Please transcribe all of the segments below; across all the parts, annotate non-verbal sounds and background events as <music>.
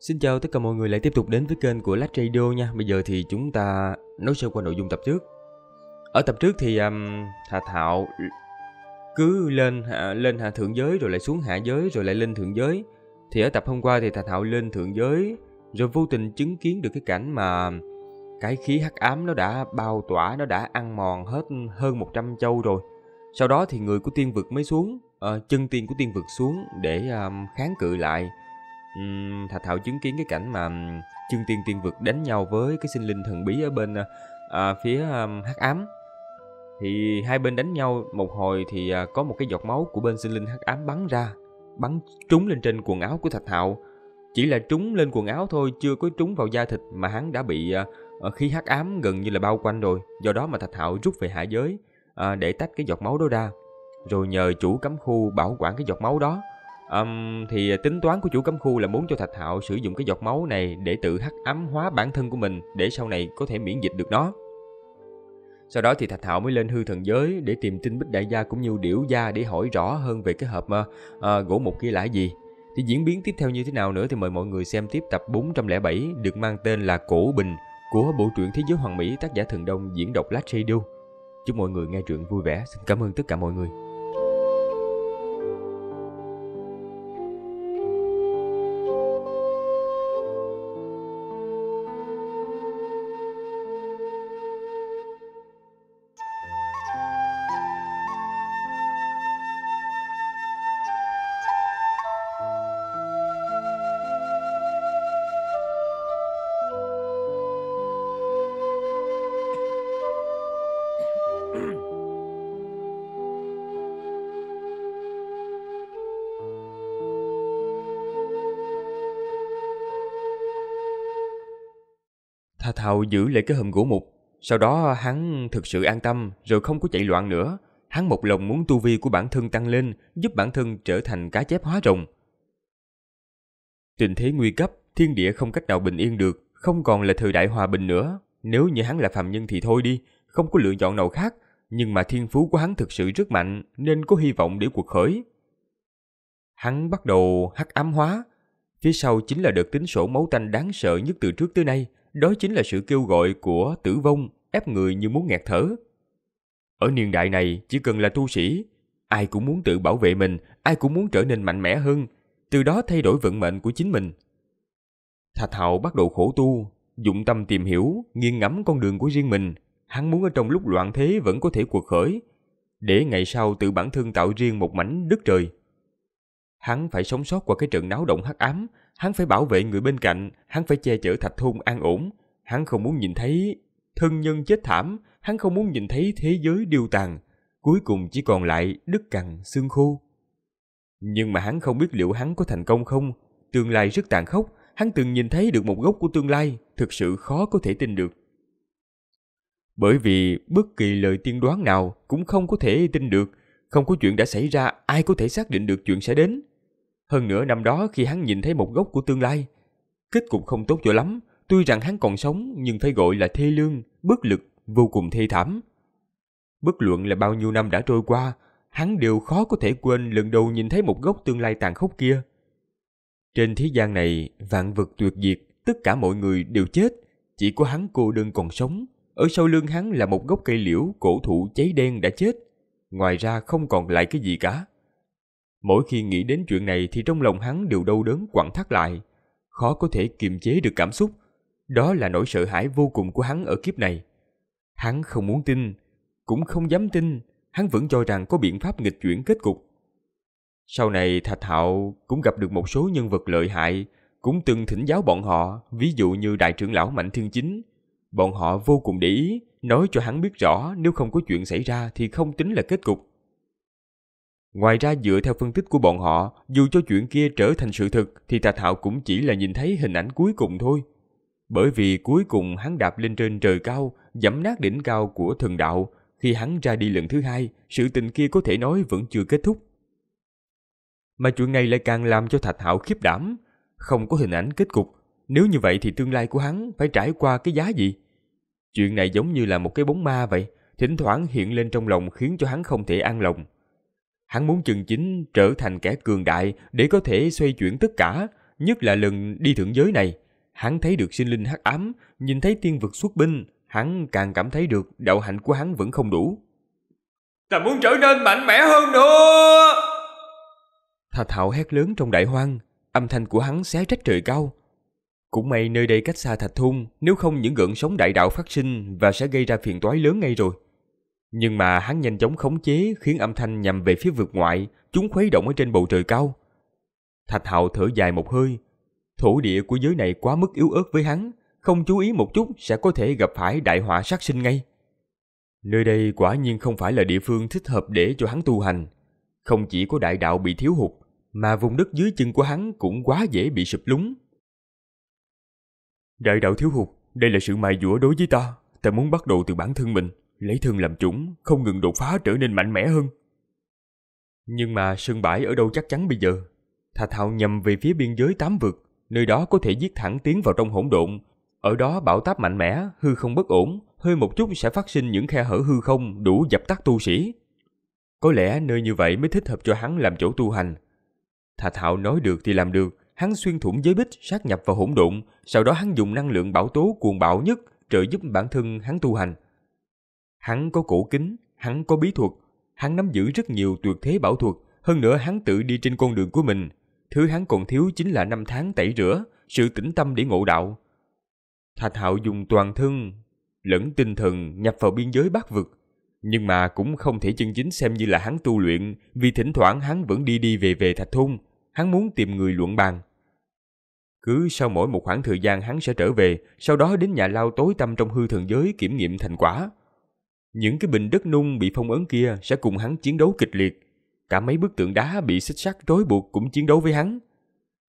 Xin chào tất cả mọi người lại tiếp tục đến với kênh của Last Radio nha Bây giờ thì chúng ta nói sơ qua nội dung tập trước Ở tập trước thì um, Hà Thạo cứ lên hạ, lên hạ thượng giới rồi lại xuống hạ giới rồi lại lên thượng giới Thì ở tập hôm qua thì Hà Thạo lên thượng giới Rồi vô tình chứng kiến được cái cảnh mà cái khí hắc ám nó đã bao tỏa, nó đã ăn mòn hết hơn 100 châu rồi Sau đó thì người của tiên vực mới xuống, uh, chân tiên của tiên vực xuống để um, kháng cự lại Thạch Thảo chứng kiến cái cảnh mà Trương Tiên Tiên Vực đánh nhau với cái sinh linh thần bí ở bên ờ, à, phía um, hắc ám thì hai bên đánh nhau một hồi thì à, có một cái giọt máu của bên sinh linh hắc ám bắn ra bắn trúng lên trên quần áo của thạch hạo chỉ là trúng lên quần áo thôi chưa có trúng vào da thịt mà hắn đã bị à, khí hắc ám gần như là bao quanh rồi do đó mà thạch hạo rút về hạ giới à, để tách cái giọt máu đó ra rồi nhờ chủ cấm khu bảo quản cái giọt máu đó Um, thì tính toán của chủ cấm khu là muốn cho Thạch Hạo sử dụng cái giọt máu này để tự hắc ám hóa bản thân của mình để sau này có thể miễn dịch được nó. Sau đó thì Thạch Hạo mới lên hư thần giới để tìm tin Bích Đại Gia cũng như Điểu Gia để hỏi rõ hơn về cái hộp uh, gỗ mục kia là gì. Thì diễn biến tiếp theo như thế nào nữa thì mời mọi người xem tiếp tập 407 được mang tên là Cổ Bình của bộ truyện Thế giới Hoàng Mỹ tác giả Thần Đông diễn đọc Lát Radio. Chúc mọi người nghe truyện vui vẻ. Xin cảm ơn tất cả mọi người. Thao giữ lại cái hầm gỗ mục. Sau đó hắn thực sự an tâm rồi không có chạy loạn nữa. Hắn một lòng muốn tu vi của bản thân tăng lên, giúp bản thân trở thành cá chép hóa rồng. Tình thế nguy cấp, thiên địa không cách nào bình yên được, không còn là thời đại hòa bình nữa. Nếu như hắn là phàm nhân thì thôi đi, không có lựa chọn nào khác, nhưng mà thiên phú của hắn thực sự rất mạnh nên có hy vọng để cuộc khởi. Hắn bắt đầu hắc ám hóa, phía sau chính là đợt tính sổ máu tanh đáng sợ nhất từ trước tới nay, đó chính là sự kêu gọi của tử vong ép người như muốn nghẹt thở. Ở niên đại này, chỉ cần là tu sĩ, ai cũng muốn tự bảo vệ mình, ai cũng muốn trở nên mạnh mẽ hơn, từ đó thay đổi vận mệnh của chính mình. Thạch hậu bắt đầu khổ tu, dụng tâm tìm hiểu, nghiêng ngẫm con đường của riêng mình, hắn muốn ở trong lúc loạn thế vẫn có thể cuộc khởi, để ngày sau tự bản thân tạo riêng một mảnh đất trời. Hắn phải sống sót qua cái trận náo động hắc ám, Hắn phải bảo vệ người bên cạnh, hắn phải che chở thạch thun an ổn. Hắn không muốn nhìn thấy thân nhân chết thảm, hắn không muốn nhìn thấy thế giới điều tàn. Cuối cùng chỉ còn lại đứt cằn, xương khô. Nhưng mà hắn không biết liệu hắn có thành công không. Tương lai rất tàn khốc, hắn từng nhìn thấy được một gốc của tương lai, thực sự khó có thể tin được. Bởi vì bất kỳ lời tiên đoán nào cũng không có thể tin được, không có chuyện đã xảy ra ai có thể xác định được chuyện sẽ đến. Hơn nữa năm đó khi hắn nhìn thấy một gốc của tương lai, kết cục không tốt cho lắm, tuy rằng hắn còn sống nhưng phải gọi là thê lương, bất lực, vô cùng thê thảm. Bất luận là bao nhiêu năm đã trôi qua, hắn đều khó có thể quên lần đầu nhìn thấy một gốc tương lai tàn khốc kia. Trên thế gian này, vạn vật tuyệt diệt, tất cả mọi người đều chết, chỉ có hắn cô đơn còn sống. Ở sau lưng hắn là một gốc cây liễu cổ thụ cháy đen đã chết. Ngoài ra không còn lại cái gì cả. Mỗi khi nghĩ đến chuyện này thì trong lòng hắn đều đau đớn quặn thắt lại, khó có thể kiềm chế được cảm xúc. Đó là nỗi sợ hãi vô cùng của hắn ở kiếp này. Hắn không muốn tin, cũng không dám tin, hắn vẫn cho rằng có biện pháp nghịch chuyển kết cục. Sau này Thạch Hạo cũng gặp được một số nhân vật lợi hại, cũng từng thỉnh giáo bọn họ, ví dụ như đại trưởng lão Mạnh Thiên Chính. Bọn họ vô cùng để ý, nói cho hắn biết rõ nếu không có chuyện xảy ra thì không tính là kết cục. Ngoài ra dựa theo phân tích của bọn họ, dù cho chuyện kia trở thành sự thực thì Tà Thạo cũng chỉ là nhìn thấy hình ảnh cuối cùng thôi. Bởi vì cuối cùng hắn đạp lên trên trời cao, dẫm nát đỉnh cao của thần đạo, khi hắn ra đi lần thứ hai, sự tình kia có thể nói vẫn chưa kết thúc. Mà chuyện này lại càng làm cho Thạch Hạo khiếp đảm, không có hình ảnh kết cục, nếu như vậy thì tương lai của hắn phải trải qua cái giá gì? Chuyện này giống như là một cái bóng ma vậy, thỉnh thoảng hiện lên trong lòng khiến cho hắn không thể an lòng. Hắn muốn chừng chính trở thành kẻ cường đại để có thể xoay chuyển tất cả, nhất là lần đi thượng giới này. Hắn thấy được sinh linh hắc ám, nhìn thấy tiên vực xuất binh, hắn càng cảm thấy được đạo hạnh của hắn vẫn không đủ. Ta muốn trở nên mạnh mẽ hơn nữa! Thà thạo hét lớn trong đại hoang, âm thanh của hắn xé trách trời cao. Cũng may nơi đây cách xa thạch thung nếu không những gợn sóng đại đạo phát sinh và sẽ gây ra phiền toái lớn ngay rồi. Nhưng mà hắn nhanh chóng khống chế khiến âm thanh nhằm về phía vượt ngoại, chúng khuấy động ở trên bầu trời cao. Thạch Hạo thở dài một hơi, thổ địa của giới này quá mức yếu ớt với hắn, không chú ý một chút sẽ có thể gặp phải đại họa sát sinh ngay. Nơi đây quả nhiên không phải là địa phương thích hợp để cho hắn tu hành. Không chỉ có đại đạo bị thiếu hụt, mà vùng đất dưới chân của hắn cũng quá dễ bị sụp lún. Đại đạo thiếu hụt, đây là sự mài dũa đối với ta, ta muốn bắt đầu từ bản thân mình lấy thương làm chủng, không ngừng đột phá trở nên mạnh mẽ hơn. Nhưng mà sân bãi ở đâu chắc chắn bây giờ? Thà Thao nhầm về phía biên giới tám vực, nơi đó có thể giết thẳng tiến vào trong hỗn độn. Ở đó bão táp mạnh mẽ, hư không bất ổn, hơi một chút sẽ phát sinh những khe hở hư không đủ dập tắt tu sĩ. Có lẽ nơi như vậy mới thích hợp cho hắn làm chỗ tu hành. Thà Thạo nói được thì làm được, hắn xuyên thủng giới bích, sát nhập vào hỗn độn, sau đó hắn dùng năng lượng bảo tố cuồng bạo nhất trợ giúp bản thân hắn tu hành. Hắn có cổ kính, hắn có bí thuật, hắn nắm giữ rất nhiều tuyệt thế bảo thuật, hơn nữa hắn tự đi trên con đường của mình. Thứ hắn còn thiếu chính là năm tháng tẩy rửa, sự tĩnh tâm để ngộ đạo. Thạch Hạo dùng toàn thân, lẫn tinh thần nhập vào biên giới bát vực. Nhưng mà cũng không thể chân chính xem như là hắn tu luyện, vì thỉnh thoảng hắn vẫn đi đi về về thạch thung. hắn muốn tìm người luận bàn. Cứ sau mỗi một khoảng thời gian hắn sẽ trở về, sau đó đến nhà lao tối tâm trong hư thần giới kiểm nghiệm thành quả những cái bình đất nung bị phong ấn kia sẽ cùng hắn chiến đấu kịch liệt. Cả mấy bức tượng đá bị xích sắt trói buộc cũng chiến đấu với hắn.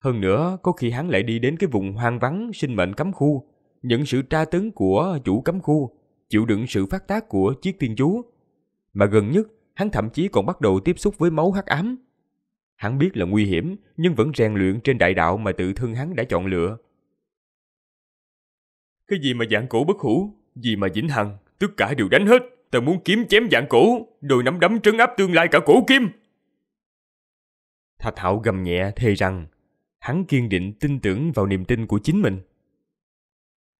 Hơn nữa, có khi hắn lại đi đến cái vùng hoang vắng sinh mệnh cấm khu, nhận sự tra tấn của chủ cấm khu, chịu đựng sự phát tác của chiếc tiên chú. Mà gần nhất, hắn thậm chí còn bắt đầu tiếp xúc với máu hắc ám. Hắn biết là nguy hiểm, nhưng vẫn rèn luyện trên đại đạo mà tự thân hắn đã chọn lựa. Cái gì mà dạng cổ bất hủ, gì mà vĩnh hằng, tất cả đều đánh hết tao muốn kiếm chém dạng cổ, rồi nắm đấm trấn áp tương lai cả cổ kim. Thạch Hạo gầm nhẹ thề rằng, hắn kiên định tin tưởng vào niềm tin của chính mình.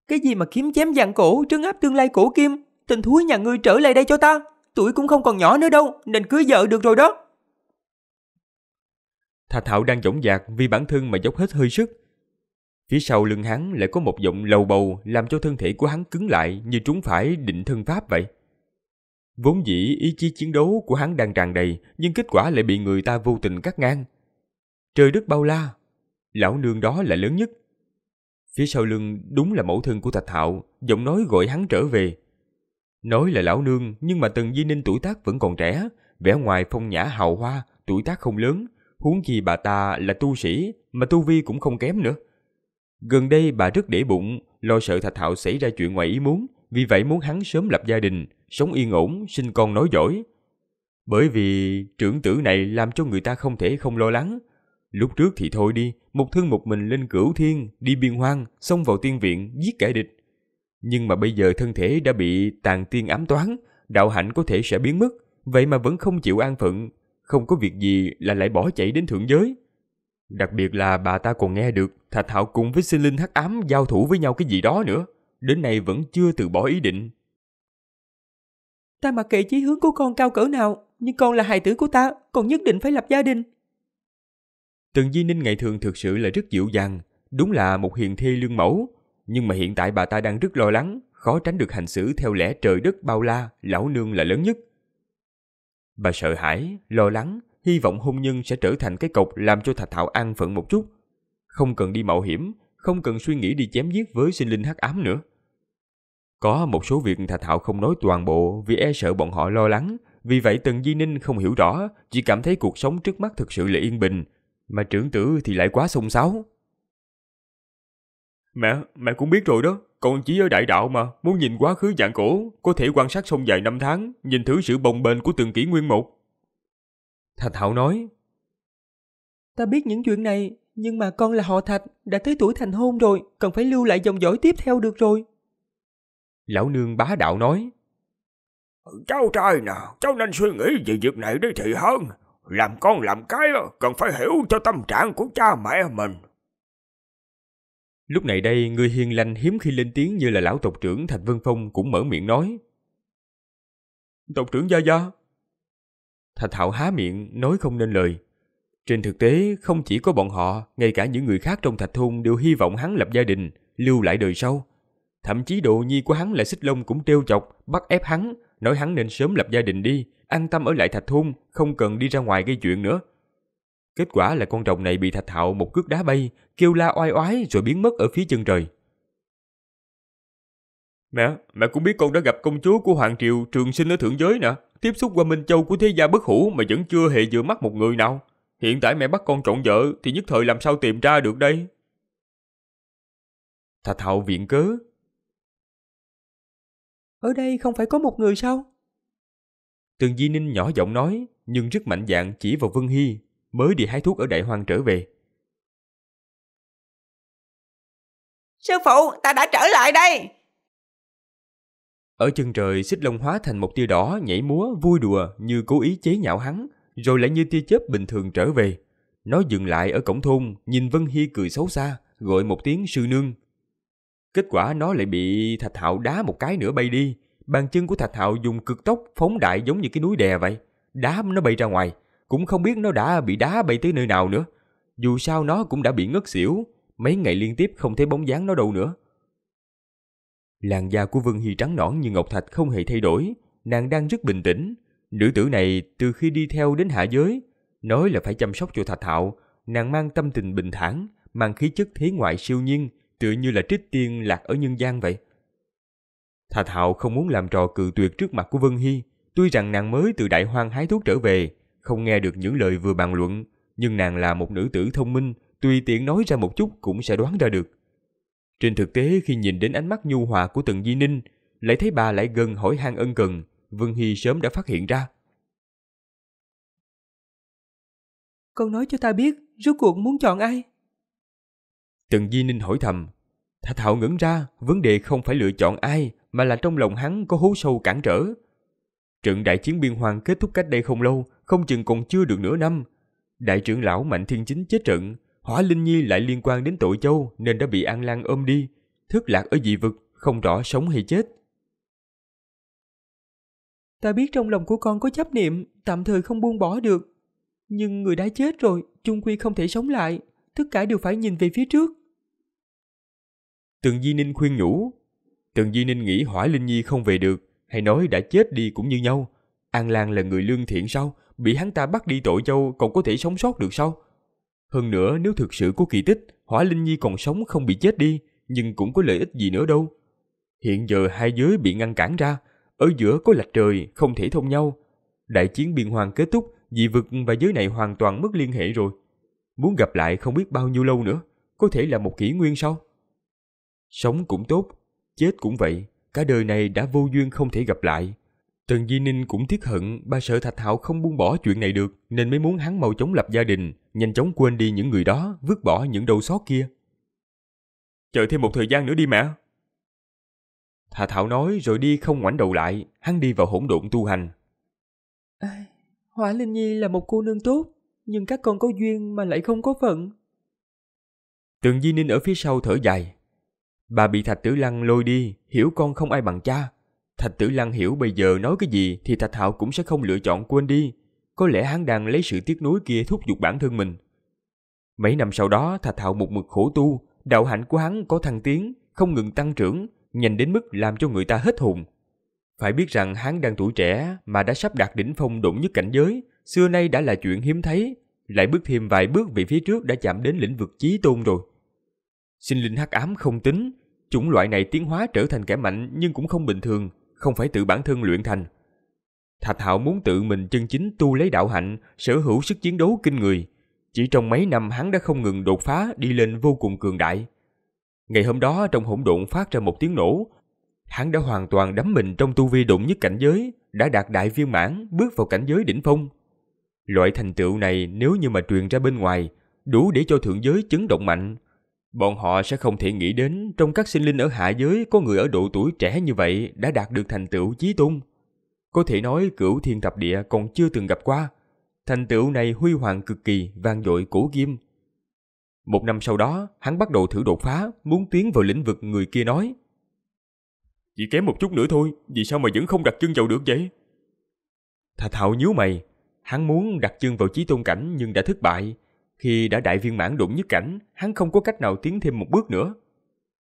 Cái gì mà kiếm chém dạng cổ, trấn áp tương lai cổ kim, tình thúi nhà ngươi trở lại đây cho ta, tuổi cũng không còn nhỏ nữa đâu, nên cưới vợ được rồi đó. Thạch Hạo đang dõng dạc vì bản thân mà dốc hết hơi sức. Phía sau lưng hắn lại có một giọng lầu bầu làm cho thân thể của hắn cứng lại như trúng phải định thân pháp vậy. Vốn dĩ ý chí chiến đấu của hắn đang tràn đầy, nhưng kết quả lại bị người ta vô tình cắt ngang. Trời đất bao la, lão nương đó là lớn nhất. Phía sau lưng đúng là mẫu thân của Thạch Hạo, giọng nói gọi hắn trở về. Nói là lão nương, nhưng mà Tần Di Ninh tuổi tác vẫn còn trẻ, vẻ ngoài phong nhã hào hoa, tuổi tác không lớn, huống chi bà ta là tu sĩ, mà tu vi cũng không kém nữa. Gần đây bà rất để bụng, lo sợ Thạch Hạo xảy ra chuyện ngoài ý muốn, vì vậy muốn hắn sớm lập gia đình, sống yên ổn, sinh con nói giỏi. Bởi vì trưởng tử này làm cho người ta không thể không lo lắng. Lúc trước thì thôi đi, một thân một mình lên cửu thiên, đi biên hoang, xông vào tiên viện, giết kẻ địch. Nhưng mà bây giờ thân thể đã bị tàn tiên ám toán, đạo hạnh có thể sẽ biến mất, vậy mà vẫn không chịu an phận, không có việc gì là lại bỏ chạy đến thượng giới. Đặc biệt là bà ta còn nghe được Thạch Hạo cùng với sinh linh hắc ám giao thủ với nhau cái gì đó nữa. Đến nay vẫn chưa từ bỏ ý định. Ta mặc kệ chí hướng của con cao cỡ nào, nhưng con là hài tử của ta, con nhất định phải lập gia đình. Tần Di Ninh ngày thường thực sự là rất dịu dàng, đúng là một hiền thê lương mẫu. Nhưng mà hiện tại bà ta đang rất lo lắng, khó tránh được hành xử theo lẽ trời đất bao la, lão nương là lớn nhất. Bà sợ hãi, lo lắng, hy vọng hôn nhân sẽ trở thành cái cọc làm cho Thạch Thảo an phận một chút. Không cần đi mạo hiểm, không cần suy nghĩ đi chém giết với sinh linh hắc ám nữa. Có một số việc Thạch Hạo không nói toàn bộ vì e sợ bọn họ lo lắng, vì vậy Tần Di Ninh không hiểu rõ, chỉ cảm thấy cuộc sống trước mắt thực sự là yên bình, mà trưởng tử thì lại quá xông xáo. Mẹ, mẹ cũng biết rồi đó, con chỉ ở đại đạo mà, muốn nhìn quá khứ dạng cổ, có thể quan sát sông dài năm tháng, nhìn thử sự bồng bềnh của từng kỷ nguyên một. Thạch Hạo nói, Ta biết những chuyện này, nhưng mà con là họ Thạch, đã tới tuổi thành hôn rồi, cần phải lưu lại dòng dõi tiếp theo được rồi. Lão nương bá đạo nói. Cháu trai nè, cháu nên suy nghĩ về việc này đi thì hơn. Làm con làm cái cần phải hiểu cho tâm trạng của cha mẹ mình. Lúc này đây, người hiền lành hiếm khi lên tiếng như là lão tộc trưởng Thạch Vân Phong cũng mở miệng nói. Tộc trưởng Gia Gia. Thạch Thảo há miệng, nói không nên lời. Trên thực tế, không chỉ có bọn họ, ngay cả những người khác trong thạch thôn đều hy vọng hắn lập gia đình, lưu lại đời sau. Thậm chí đồ nhi của hắn là xích lông cũng trêu chọc, bắt ép hắn, nói hắn nên sớm lập gia đình đi, an tâm ở lại thạch thôn, không cần đi ra ngoài gây chuyện nữa. Kết quả là con rồng này bị thạch hạo một cước đá bay, kêu la oai oái rồi biến mất ở phía chân trời. Mẹ, mẹ cũng biết con đã gặp công chúa của Hoàng Triều Trường Sinh ở Thượng Giới nè, tiếp xúc qua Minh Châu của thế gia bất hủ mà vẫn chưa hề vừa mắt một người nào. Hiện tại mẹ bắt con trộn vợ thì nhất thời làm sao tìm ra được đây? Thạch hạo viện cớ, ở đây không phải có một người sao? Tường Di Ninh nhỏ giọng nói, nhưng rất mạnh dạn chỉ vào Vân Hy, mới đi hái thuốc ở đại hoàng trở về. Sư phụ, ta đã trở lại đây! Ở chân trời, xích lông hóa thành một tia đỏ nhảy múa vui đùa như cố ý chế nhạo hắn, rồi lại như tia chớp bình thường trở về. Nó dừng lại ở cổng thôn, nhìn Vân Hy cười xấu xa, gọi một tiếng sư nương Kết quả nó lại bị Thạch Hạo đá một cái nữa bay đi. Bàn chân của Thạch Hạo dùng cực tốc phóng đại giống như cái núi đè vậy. Đá nó bay ra ngoài, cũng không biết nó đã bị đá bay tới nơi nào nữa. Dù sao nó cũng đã bị ngất xỉu, mấy ngày liên tiếp không thấy bóng dáng nó đâu nữa. Làn da của Vương Hy trắng nõn như ngọc thạch không hề thay đổi, nàng đang rất bình tĩnh. Nữ tử này từ khi đi theo đến hạ giới, nói là phải chăm sóc cho Thạch Hạo, nàng mang tâm tình bình thản, mang khí chất thế ngoại siêu nhiên, tựa như là trích tiên lạc ở nhân gian vậy. Thà Thạo không muốn làm trò cự tuyệt trước mặt của Vân Hy, tuy rằng nàng mới từ đại hoang hái thuốc trở về, không nghe được những lời vừa bàn luận, nhưng nàng là một nữ tử thông minh, tùy tiện nói ra một chút cũng sẽ đoán ra được. Trên thực tế khi nhìn đến ánh mắt nhu hòa của Tần Di Ninh, lại thấy bà lại gần hỏi han ân cần, Vân Hy sớm đã phát hiện ra. Con nói cho ta biết, rốt cuộc muốn chọn ai? Tần Di Ninh hỏi thầm. Thả Thảo ngẩn ra, vấn đề không phải lựa chọn ai, mà là trong lòng hắn có hố sâu cản trở. Trận đại chiến biên hoàng kết thúc cách đây không lâu, không chừng còn chưa được nửa năm. Đại trưởng lão Mạnh Thiên Chính chết trận, Hỏa Linh Nhi lại liên quan đến tội châu nên đã bị An Lan ôm đi, thất lạc ở dị vực, không rõ sống hay chết. Ta biết trong lòng của con có chấp niệm, tạm thời không buông bỏ được. Nhưng người đã chết rồi, chung quy không thể sống lại, tất cả đều phải nhìn về phía trước. Tường Di Ninh khuyên nhủ. Tường Di Ninh nghĩ Hỏa Linh Nhi không về được, hay nói đã chết đi cũng như nhau. An Lan là người lương thiện sao? Bị hắn ta bắt đi tội châu còn có thể sống sót được sao? Hơn nữa nếu thực sự có kỳ tích, Hỏa Linh Nhi còn sống không bị chết đi, nhưng cũng có lợi ích gì nữa đâu. Hiện giờ hai giới bị ngăn cản ra, ở giữa có lạch trời, không thể thông nhau. Đại chiến biên hoàng kết thúc, dị vực và giới này hoàn toàn mất liên hệ rồi. Muốn gặp lại không biết bao nhiêu lâu nữa, có thể là một kỷ nguyên sau. Sống cũng tốt, chết cũng vậy, cả đời này đã vô duyên không thể gặp lại. Tần Di Ninh cũng tiếc hận ba sợ Thạch Hạo không buông bỏ chuyện này được nên mới muốn hắn mau chóng lập gia đình, nhanh chóng quên đi những người đó, vứt bỏ những đầu xót kia. Chờ thêm một thời gian nữa đi mẹ. Thạch Thảo nói rồi đi không ngoảnh đầu lại, hắn đi vào hỗn độn tu hành. À, Hỏa Linh Nhi là một cô nương tốt, nhưng các con có duyên mà lại không có phận. Tường Di Ninh ở phía sau thở dài, Bà bị Thạch Tử Lăng lôi đi, hiểu con không ai bằng cha. Thạch Tử Lăng hiểu bây giờ nói cái gì thì Thạch Hạo cũng sẽ không lựa chọn quên đi. Có lẽ hắn đang lấy sự tiếc nuối kia thúc giục bản thân mình. Mấy năm sau đó, Thạch Hạo một mực khổ tu, đạo hạnh của hắn có thăng tiến, không ngừng tăng trưởng, nhanh đến mức làm cho người ta hết hồn. Phải biết rằng hắn đang tuổi trẻ mà đã sắp đạt đỉnh phong đụng nhất cảnh giới, xưa nay đã là chuyện hiếm thấy, lại bước thêm vài bước về phía trước đã chạm đến lĩnh vực chí tôn rồi. Sinh linh hắc ám không tính, chủng loại này tiến hóa trở thành kẻ mạnh nhưng cũng không bình thường, không phải tự bản thân luyện thành. Thạch Hạo muốn tự mình chân chính tu lấy đạo hạnh, sở hữu sức chiến đấu kinh người. Chỉ trong mấy năm hắn đã không ngừng đột phá đi lên vô cùng cường đại. Ngày hôm đó trong hỗn độn phát ra một tiếng nổ, hắn đã hoàn toàn đắm mình trong tu vi đụng nhất cảnh giới, đã đạt đại viên mãn, bước vào cảnh giới đỉnh phong. Loại thành tựu này nếu như mà truyền ra bên ngoài, đủ để cho thượng giới chấn động mạnh, Bọn họ sẽ không thể nghĩ đến trong các sinh linh ở hạ giới có người ở độ tuổi trẻ như vậy đã đạt được thành tựu chí tôn. Có thể nói cửu thiên thập địa còn chưa từng gặp qua. Thành tựu này huy hoàng cực kỳ, vang dội cổ kim. Một năm sau đó, hắn bắt đầu thử đột phá, muốn tiến vào lĩnh vực người kia nói. Chỉ kém một chút nữa thôi, vì sao mà vẫn không đặt chân vào được vậy? Thà thạo nhíu mày, hắn muốn đặt chân vào chí tôn cảnh nhưng đã thất bại, khi đã đại viên mãn đụng nhất cảnh, hắn không có cách nào tiến thêm một bước nữa.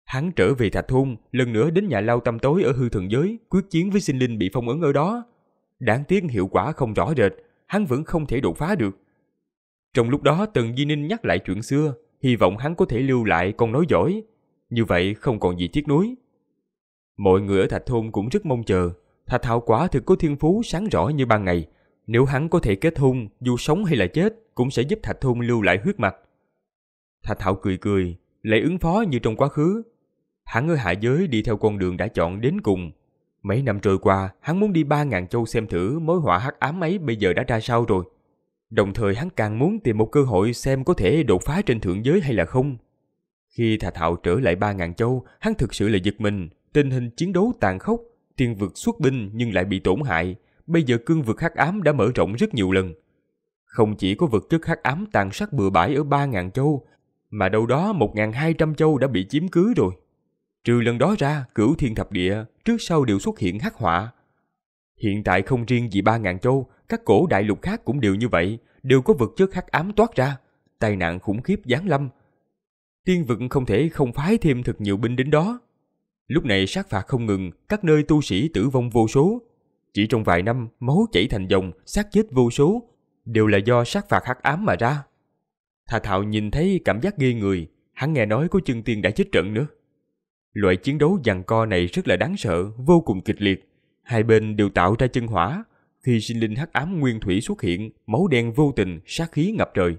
Hắn trở về Thạch Thôn, lần nữa đến nhà lao tâm tối ở hư thần giới, quyết chiến với sinh linh bị phong ấn ở đó. Đáng tiếc hiệu quả không rõ rệt, hắn vẫn không thể đột phá được. Trong lúc đó Tần Di Ninh nhắc lại chuyện xưa, hy vọng hắn có thể lưu lại con nói giỏi. Như vậy không còn gì tiếc nuối. Mọi người ở Thạch Thôn cũng rất mong chờ. Thạch Thảo quả thực có thiên phú sáng rõ như ban ngày, nếu hắn có thể kết hôn, dù sống hay là chết, cũng sẽ giúp Thạch Thôn lưu lại huyết mạch. Thạch Thảo cười cười, lại ứng phó như trong quá khứ. Hắn ở hạ giới đi theo con đường đã chọn đến cùng. Mấy năm trôi qua, hắn muốn đi ba ngàn châu xem thử mối họa hắc ám ấy bây giờ đã ra sao rồi. Đồng thời hắn càng muốn tìm một cơ hội xem có thể đột phá trên thượng giới hay là không. Khi Thạch Thạo trở lại ba ngàn châu, hắn thực sự là giật mình. Tình hình chiến đấu tàn khốc, tiền vực xuất binh nhưng lại bị tổn hại bây giờ cương vực hắc ám đã mở rộng rất nhiều lần. Không chỉ có vực chất hắc ám tàn sát bừa bãi ở 3.000 châu, mà đâu đó 1.200 châu đã bị chiếm cứ rồi. Trừ lần đó ra, cửu thiên thập địa trước sau đều xuất hiện hắc họa. Hiện tại không riêng gì 3.000 châu, các cổ đại lục khác cũng đều như vậy, đều có vực chất hắc ám toát ra, tai nạn khủng khiếp giáng lâm. Tiên vực không thể không phái thêm thật nhiều binh đến đó. Lúc này sát phạt không ngừng, các nơi tu sĩ tử vong vô số, chỉ trong vài năm, máu chảy thành dòng, xác chết vô số, đều là do sát phạt hắc ám mà ra. Thà Thạo nhìn thấy cảm giác ghê người, hắn nghe nói có chân tiên đã chết trận nữa. Loại chiến đấu giằng co này rất là đáng sợ, vô cùng kịch liệt. Hai bên đều tạo ra chân hỏa, khi sinh linh hắc ám nguyên thủy xuất hiện, máu đen vô tình, sát khí ngập trời.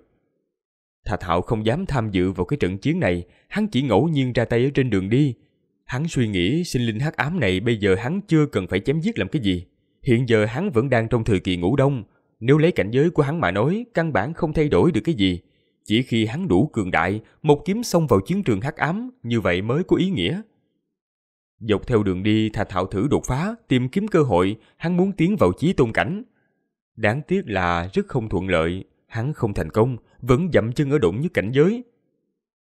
Thà Thạo không dám tham dự vào cái trận chiến này, hắn chỉ ngẫu nhiên ra tay ở trên đường đi. Hắn suy nghĩ sinh linh hắc ám này bây giờ hắn chưa cần phải chém giết làm cái gì. Hiện giờ hắn vẫn đang trong thời kỳ ngủ đông, nếu lấy cảnh giới của hắn mà nói, căn bản không thay đổi được cái gì. Chỉ khi hắn đủ cường đại, một kiếm xông vào chiến trường hắc ám, như vậy mới có ý nghĩa. Dọc theo đường đi, Thạch Hạo thử đột phá, tìm kiếm cơ hội, hắn muốn tiến vào chí tôn cảnh. Đáng tiếc là rất không thuận lợi, hắn không thành công, vẫn dậm chân ở đụng nhất cảnh giới.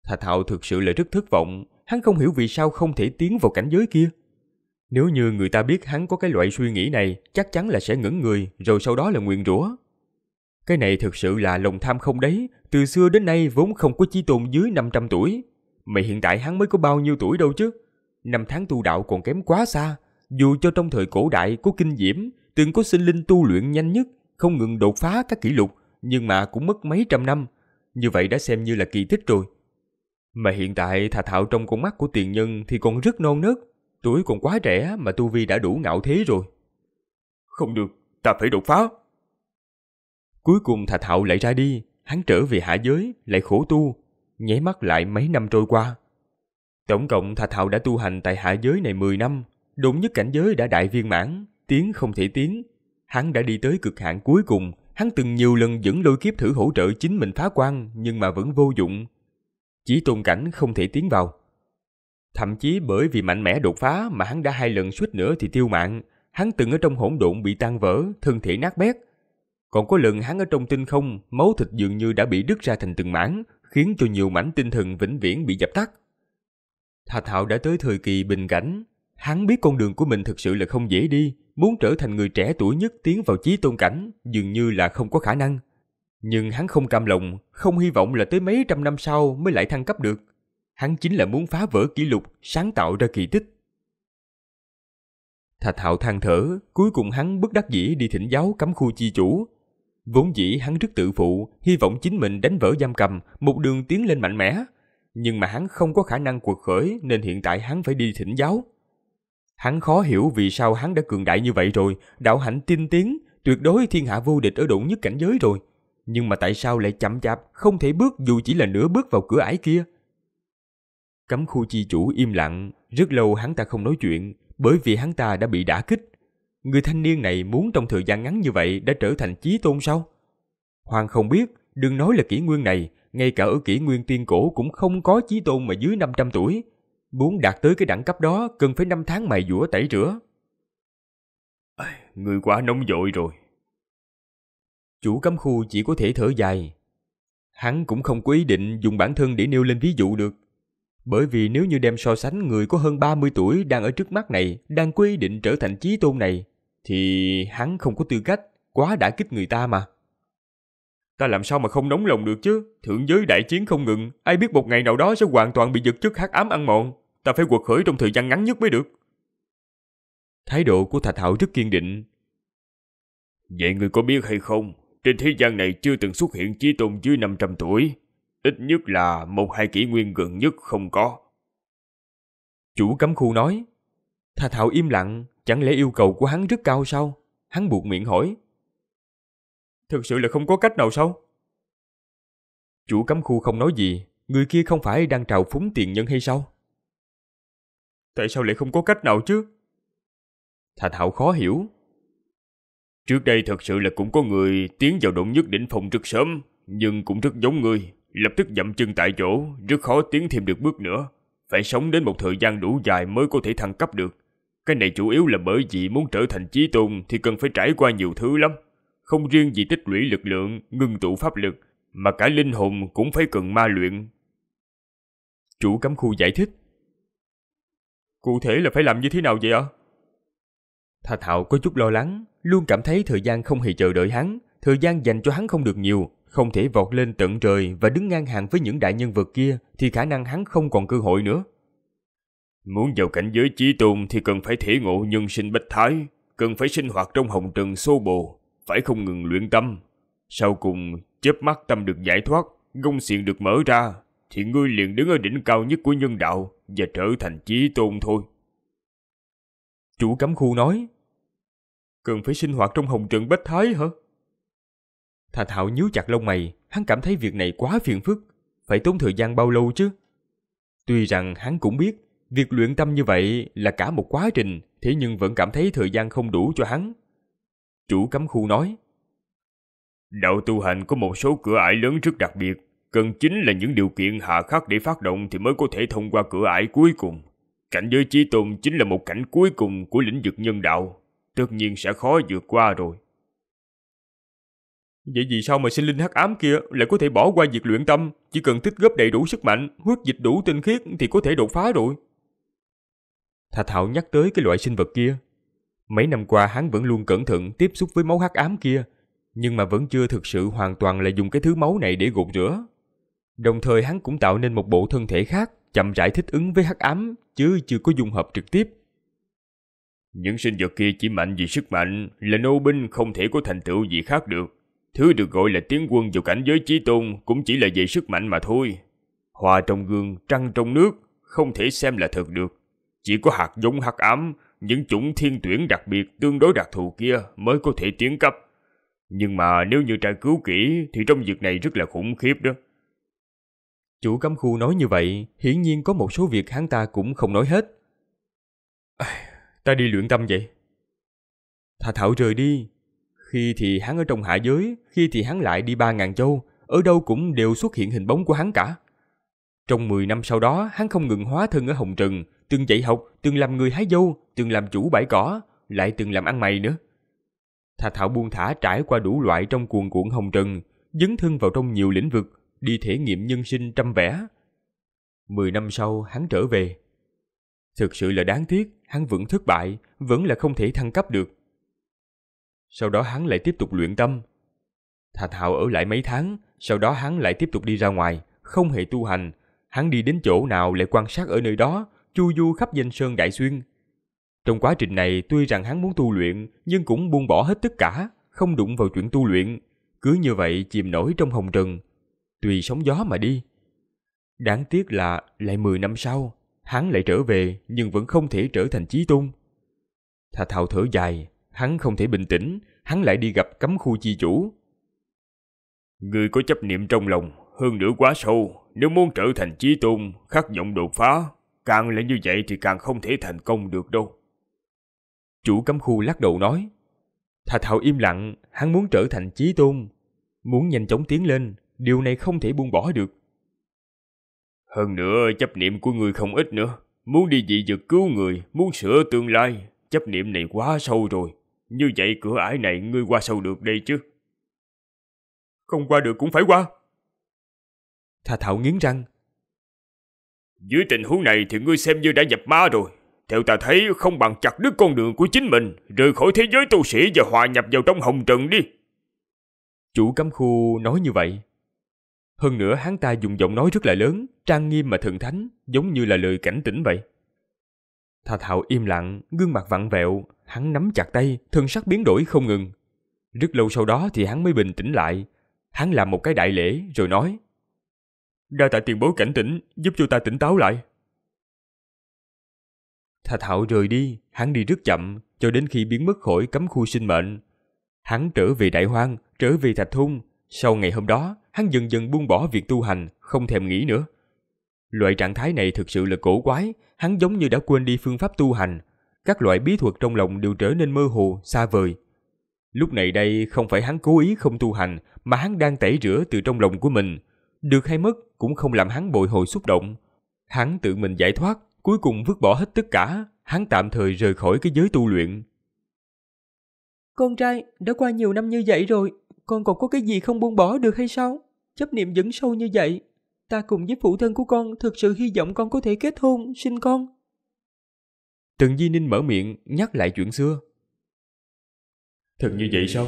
Thạch Hạo thực sự là rất thất vọng, hắn không hiểu vì sao không thể tiến vào cảnh giới kia. Nếu như người ta biết hắn có cái loại suy nghĩ này, chắc chắn là sẽ ngẩn người, rồi sau đó là nguyện rủa. Cái này thực sự là lòng tham không đấy, từ xưa đến nay vốn không có chi tồn dưới 500 tuổi. Mà hiện tại hắn mới có bao nhiêu tuổi đâu chứ? Năm tháng tu đạo còn kém quá xa, dù cho trong thời cổ đại có kinh diễm, từng có sinh linh tu luyện nhanh nhất, không ngừng đột phá các kỷ lục, nhưng mà cũng mất mấy trăm năm. Như vậy đã xem như là kỳ tích rồi. Mà hiện tại thà thạo trong con mắt của tiền nhân thì còn rất non nớt, Tuổi còn quá trẻ mà Tu Vi đã đủ ngạo thế rồi. Không được, ta phải đột phá. Cuối cùng Thạch Hạo lại ra đi, hắn trở về hạ giới, lại khổ tu, nháy mắt lại mấy năm trôi qua. Tổng cộng Thạch Hạo đã tu hành tại hạ giới này 10 năm, đúng nhất cảnh giới đã đại viên mãn, tiến không thể tiến. Hắn đã đi tới cực hạn cuối cùng, hắn từng nhiều lần dẫn lôi kiếp thử hỗ trợ chính mình phá quan nhưng mà vẫn vô dụng. Chỉ tôn cảnh không thể tiến vào. Thậm chí bởi vì mạnh mẽ đột phá mà hắn đã hai lần suýt nữa thì tiêu mạng, hắn từng ở trong hỗn độn bị tan vỡ, thân thể nát bét. Còn có lần hắn ở trong tinh không, máu thịt dường như đã bị đứt ra thành từng mảng, khiến cho nhiều mảnh tinh thần vĩnh viễn bị dập tắt. Thạch Hạo đã tới thời kỳ bình cảnh, hắn biết con đường của mình thực sự là không dễ đi, muốn trở thành người trẻ tuổi nhất tiến vào chí tôn cảnh dường như là không có khả năng. Nhưng hắn không cam lòng, không hy vọng là tới mấy trăm năm sau mới lại thăng cấp được hắn chính là muốn phá vỡ kỷ lục, sáng tạo ra kỳ tích. Thạch Hạo than thở, cuối cùng hắn bất đắc dĩ đi thỉnh giáo cấm khu chi chủ. Vốn dĩ hắn rất tự phụ, hy vọng chính mình đánh vỡ giam cầm, một đường tiến lên mạnh mẽ. Nhưng mà hắn không có khả năng cuộc khởi nên hiện tại hắn phải đi thỉnh giáo. Hắn khó hiểu vì sao hắn đã cường đại như vậy rồi, đạo hạnh tiên tiến, tuyệt đối thiên hạ vô địch ở độ nhất cảnh giới rồi. Nhưng mà tại sao lại chậm chạp, không thể bước dù chỉ là nửa bước vào cửa ải kia? Cấm khu chi chủ im lặng, rất lâu hắn ta không nói chuyện bởi vì hắn ta đã bị đả kích. Người thanh niên này muốn trong thời gian ngắn như vậy đã trở thành chí tôn sao? Hoàng không biết, đừng nói là kỷ nguyên này, ngay cả ở kỷ nguyên tiên cổ cũng không có chí tôn mà dưới 500 tuổi. Muốn đạt tới cái đẳng cấp đó cần phải năm tháng mày dũa tẩy rửa. người quá nông dội rồi. Chủ cấm khu chỉ có thể thở dài. Hắn cũng không có ý định dùng bản thân để nêu lên ví dụ được. Bởi vì nếu như đem so sánh người có hơn 30 tuổi đang ở trước mắt này, đang quy định trở thành chí tôn này, thì hắn không có tư cách, quá đã kích người ta mà. Ta làm sao mà không nóng lòng được chứ, thượng giới đại chiến không ngừng, ai biết một ngày nào đó sẽ hoàn toàn bị giật chất hắc ám ăn mòn, ta phải quật khởi trong thời gian ngắn nhất mới được. Thái độ của Thạch Hạo rất kiên định. Vậy người có biết hay không, trên thế gian này chưa từng xuất hiện chí tôn dưới 500 tuổi, ít nhất là một hai kỷ nguyên gần nhất không có. Chủ cấm khu nói, Thà Thảo im lặng, chẳng lẽ yêu cầu của hắn rất cao sao? Hắn buộc miệng hỏi. Thực sự là không có cách nào sao? Chủ cấm khu không nói gì, người kia không phải đang trào phúng tiền nhân hay sao? Tại sao lại không có cách nào chứ? Thà Thảo khó hiểu. Trước đây thật sự là cũng có người tiến vào động nhất đỉnh phòng rất sớm, nhưng cũng rất giống người, lập tức dậm chân tại chỗ, rất khó tiến thêm được bước nữa. Phải sống đến một thời gian đủ dài mới có thể thăng cấp được. Cái này chủ yếu là bởi vì muốn trở thành chí tôn thì cần phải trải qua nhiều thứ lắm. Không riêng gì tích lũy lực lượng, ngưng tụ pháp lực, mà cả linh hồn cũng phải cần ma luyện. Chủ cấm khu giải thích. Cụ thể là phải làm như thế nào vậy ạ? thạch Thà Thạo có chút lo lắng, luôn cảm thấy thời gian không hề chờ đợi hắn, thời gian dành cho hắn không được nhiều, không thể vọt lên tận trời và đứng ngang hàng với những đại nhân vật kia thì khả năng hắn không còn cơ hội nữa. Muốn vào cảnh giới trí tôn thì cần phải thể ngộ nhân sinh bách thái, cần phải sinh hoạt trong hồng trần xô bồ, phải không ngừng luyện tâm. Sau cùng, chớp mắt tâm được giải thoát, gông xiềng được mở ra, thì ngươi liền đứng ở đỉnh cao nhất của nhân đạo và trở thành trí tôn thôi. Chủ cấm khu nói, cần phải sinh hoạt trong hồng trần bách thái hả? Thà Thảo nhíu chặt lông mày, hắn cảm thấy việc này quá phiền phức, phải tốn thời gian bao lâu chứ? Tuy rằng hắn cũng biết, việc luyện tâm như vậy là cả một quá trình, thế nhưng vẫn cảm thấy thời gian không đủ cho hắn. Chủ cấm khu nói, Đạo tu hành có một số cửa ải lớn rất đặc biệt, cần chính là những điều kiện hạ khắc để phát động thì mới có thể thông qua cửa ải cuối cùng. Cảnh giới chi tồn chính là một cảnh cuối cùng của lĩnh vực nhân đạo, tất nhiên sẽ khó vượt qua rồi. Vậy vì sao mà sinh linh hắc ám kia lại có thể bỏ qua việc luyện tâm, chỉ cần tích góp đầy đủ sức mạnh, huyết dịch đủ tinh khiết thì có thể đột phá rồi. Thạch Hạo nhắc tới cái loại sinh vật kia. Mấy năm qua hắn vẫn luôn cẩn thận tiếp xúc với máu hắc ám kia, nhưng mà vẫn chưa thực sự hoàn toàn là dùng cái thứ máu này để gột rửa. Đồng thời hắn cũng tạo nên một bộ thân thể khác, chậm rãi thích ứng với hắc ám chứ chưa có dung hợp trực tiếp. Những sinh vật kia chỉ mạnh vì sức mạnh, là nô binh không thể có thành tựu gì khác được. Thứ được gọi là tiến quân vào cảnh giới trí tôn cũng chỉ là về sức mạnh mà thôi. Hòa trong gương, trăng trong nước, không thể xem là thật được. Chỉ có hạt giống hắc ám, những chủng thiên tuyển đặc biệt tương đối đặc thù kia mới có thể tiến cấp. Nhưng mà nếu như tra cứu kỹ thì trong việc này rất là khủng khiếp đó. Chủ cấm khu nói như vậy, hiển nhiên có một số việc hắn ta cũng không nói hết. À, ta đi luyện tâm vậy. Thà Thảo rời đi, khi thì hắn ở trong hạ giới, khi thì hắn lại đi ba ngàn châu, ở đâu cũng đều xuất hiện hình bóng của hắn cả. Trong 10 năm sau đó, hắn không ngừng hóa thân ở Hồng Trần, từng dạy học, từng làm người hái dâu, từng làm chủ bãi cỏ, lại từng làm ăn mày nữa. Thà Thảo buông thả trải qua đủ loại trong cuồng cuộn Hồng Trần, dấn thân vào trong nhiều lĩnh vực, đi thể nghiệm nhân sinh trăm vẻ. Mười năm sau, hắn trở về. Thực sự là đáng tiếc, hắn vẫn thất bại, vẫn là không thể thăng cấp được. Sau đó hắn lại tiếp tục luyện tâm. Thà Thảo ở lại mấy tháng, sau đó hắn lại tiếp tục đi ra ngoài, không hề tu hành. Hắn đi đến chỗ nào lại quan sát ở nơi đó, chu du khắp danh sơn đại xuyên. Trong quá trình này tuy rằng hắn muốn tu luyện, nhưng cũng buông bỏ hết tất cả, không đụng vào chuyện tu luyện. Cứ như vậy chìm nổi trong hồng trần, tùy sóng gió mà đi. Đáng tiếc là lại 10 năm sau, hắn lại trở về nhưng vẫn không thể trở thành chí tôn. Thà thào thở dài, hắn không thể bình tĩnh, hắn lại đi gặp cấm khu chi chủ. Người có chấp niệm trong lòng, hơn nữa quá sâu, nếu muốn trở thành chí tôn, khắc vọng đột phá, càng là như vậy thì càng không thể thành công được đâu. Chủ cấm khu lắc đầu nói, thạch Thảo im lặng, hắn muốn trở thành chí tôn, muốn nhanh chóng tiến lên, điều này không thể buông bỏ được. Hơn nữa chấp niệm của người không ít nữa, muốn đi dị dực cứu người, muốn sửa tương lai, chấp niệm này quá sâu rồi, như vậy cửa ải này ngươi qua sâu được đây chứ? Không qua được cũng phải qua. Thà Thảo nghiến răng. Dưới tình huống này thì ngươi xem như đã nhập ma rồi. Theo ta thấy không bằng chặt đứt con đường của chính mình, rời khỏi thế giới tu sĩ và hòa nhập vào trong hồng trần đi. Chủ cấm khu nói như vậy. Hơn nữa hắn ta dùng giọng nói rất là lớn, trang nghiêm mà thần thánh, giống như là lời cảnh tỉnh vậy. Thà Thảo im lặng, gương mặt vặn vẹo, Hắn nắm chặt tay, thân sắc biến đổi không ngừng. Rất lâu sau đó thì hắn mới bình tĩnh lại. Hắn làm một cái đại lễ rồi nói. Đa tạ tiền bối cảnh tỉnh, giúp cho ta tỉnh táo lại. Thạch Hạo rời đi, hắn đi rất chậm, cho đến khi biến mất khỏi cấm khu sinh mệnh. Hắn trở về đại hoang, trở về thạch thung. Sau ngày hôm đó, hắn dần dần buông bỏ việc tu hành, không thèm nghĩ nữa. Loại trạng thái này thực sự là cổ quái, hắn giống như đã quên đi phương pháp tu hành, các loại bí thuật trong lòng đều trở nên mơ hồ, xa vời. Lúc này đây không phải hắn cố ý không tu hành mà hắn đang tẩy rửa từ trong lòng của mình. Được hay mất cũng không làm hắn bội hồi xúc động. Hắn tự mình giải thoát, cuối cùng vứt bỏ hết tất cả, hắn tạm thời rời khỏi cái giới tu luyện. Con trai, đã qua nhiều năm như vậy rồi, con còn có cái gì không buông bỏ được hay sao? Chấp niệm vẫn sâu như vậy. Ta cùng với phụ thân của con thực sự hy vọng con có thể kết hôn, sinh con. Trần Di Ninh mở miệng nhắc lại chuyện xưa. Thật như vậy sao?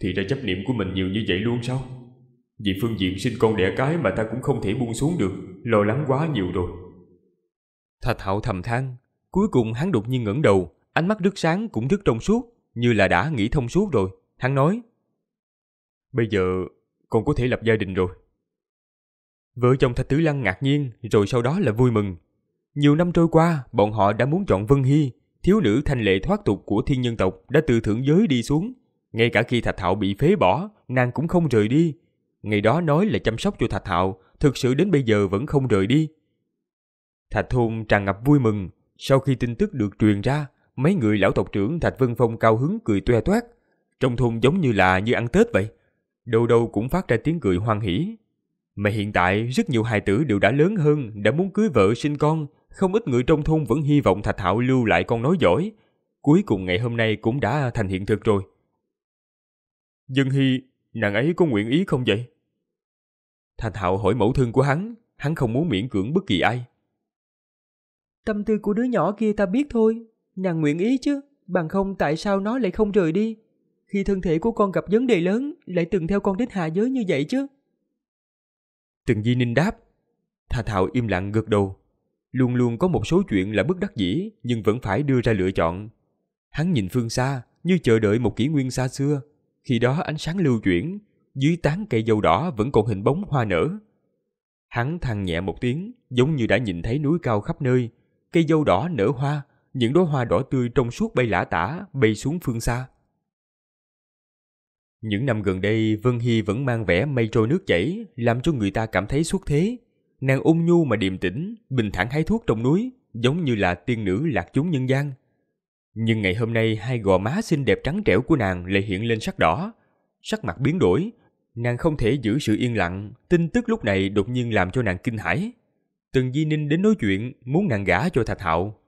Thì ra chấp niệm của mình nhiều như vậy luôn sao? Vì phương diện sinh con đẻ cái mà ta cũng không thể buông xuống được, lo lắng quá nhiều rồi. Thạch Hạo thầm than, cuối cùng hắn đột nhiên ngẩng đầu, ánh mắt đứt sáng cũng thức trong suốt, như là đã nghĩ thông suốt rồi, hắn nói: "Bây giờ con có thể lập gia đình rồi." Vợ chồng Thạch Tử Lăng ngạc nhiên, rồi sau đó là vui mừng, nhiều năm trôi qua, bọn họ đã muốn chọn Vân Hy, thiếu nữ thanh lệ thoát tục của thiên nhân tộc đã từ thượng giới đi xuống. Ngay cả khi Thạch Hạo bị phế bỏ, nàng cũng không rời đi. Ngày đó nói là chăm sóc cho Thạch Hạo, thực sự đến bây giờ vẫn không rời đi. Thạch Thôn tràn ngập vui mừng, sau khi tin tức được truyền ra, mấy người lão tộc trưởng Thạch Vân Phong cao hứng cười toe toét. Trong thôn giống như là như ăn Tết vậy, đâu đâu cũng phát ra tiếng cười hoan hỉ. Mà hiện tại rất nhiều hài tử đều đã lớn hơn, đã muốn cưới vợ sinh con, không ít người trong thôn vẫn hy vọng Thạch Hạo lưu lại con nói giỏi. Cuối cùng ngày hôm nay cũng đã thành hiện thực rồi. Dân Hy, nàng ấy có nguyện ý không vậy? Thạch Hạo hỏi mẫu thân của hắn, hắn không muốn miễn cưỡng bất kỳ ai. Tâm tư của đứa nhỏ kia ta biết thôi, nàng nguyện ý chứ, bằng không tại sao nó lại không rời đi? Khi thân thể của con gặp vấn đề lớn, lại từng theo con đến hạ giới như vậy chứ? Từng Di Ninh đáp, Thạch Hạo im lặng gật đầu. Luôn luôn có một số chuyện là bất đắc dĩ nhưng vẫn phải đưa ra lựa chọn. Hắn nhìn phương xa như chờ đợi một kỷ nguyên xa xưa. Khi đó ánh sáng lưu chuyển, dưới tán cây dâu đỏ vẫn còn hình bóng hoa nở. Hắn than nhẹ một tiếng, giống như đã nhìn thấy núi cao khắp nơi, cây dâu đỏ nở hoa, những đóa hoa đỏ tươi trong suốt bay lả tả, bay xuống phương xa. Những năm gần đây, Vân Hy vẫn mang vẻ mây trôi nước chảy, làm cho người ta cảm thấy xuất thế. Nàng ung nhu mà điềm tĩnh, bình thản hái thuốc trong núi, giống như là tiên nữ lạc chúng nhân gian. Nhưng ngày hôm nay hai gò má xinh đẹp trắng trẻo của nàng lại hiện lên sắc đỏ. Sắc mặt biến đổi, nàng không thể giữ sự yên lặng, tin tức lúc này đột nhiên làm cho nàng kinh hãi. Từng Di Ninh đến nói chuyện, muốn nàng gả cho Thạch Hạo.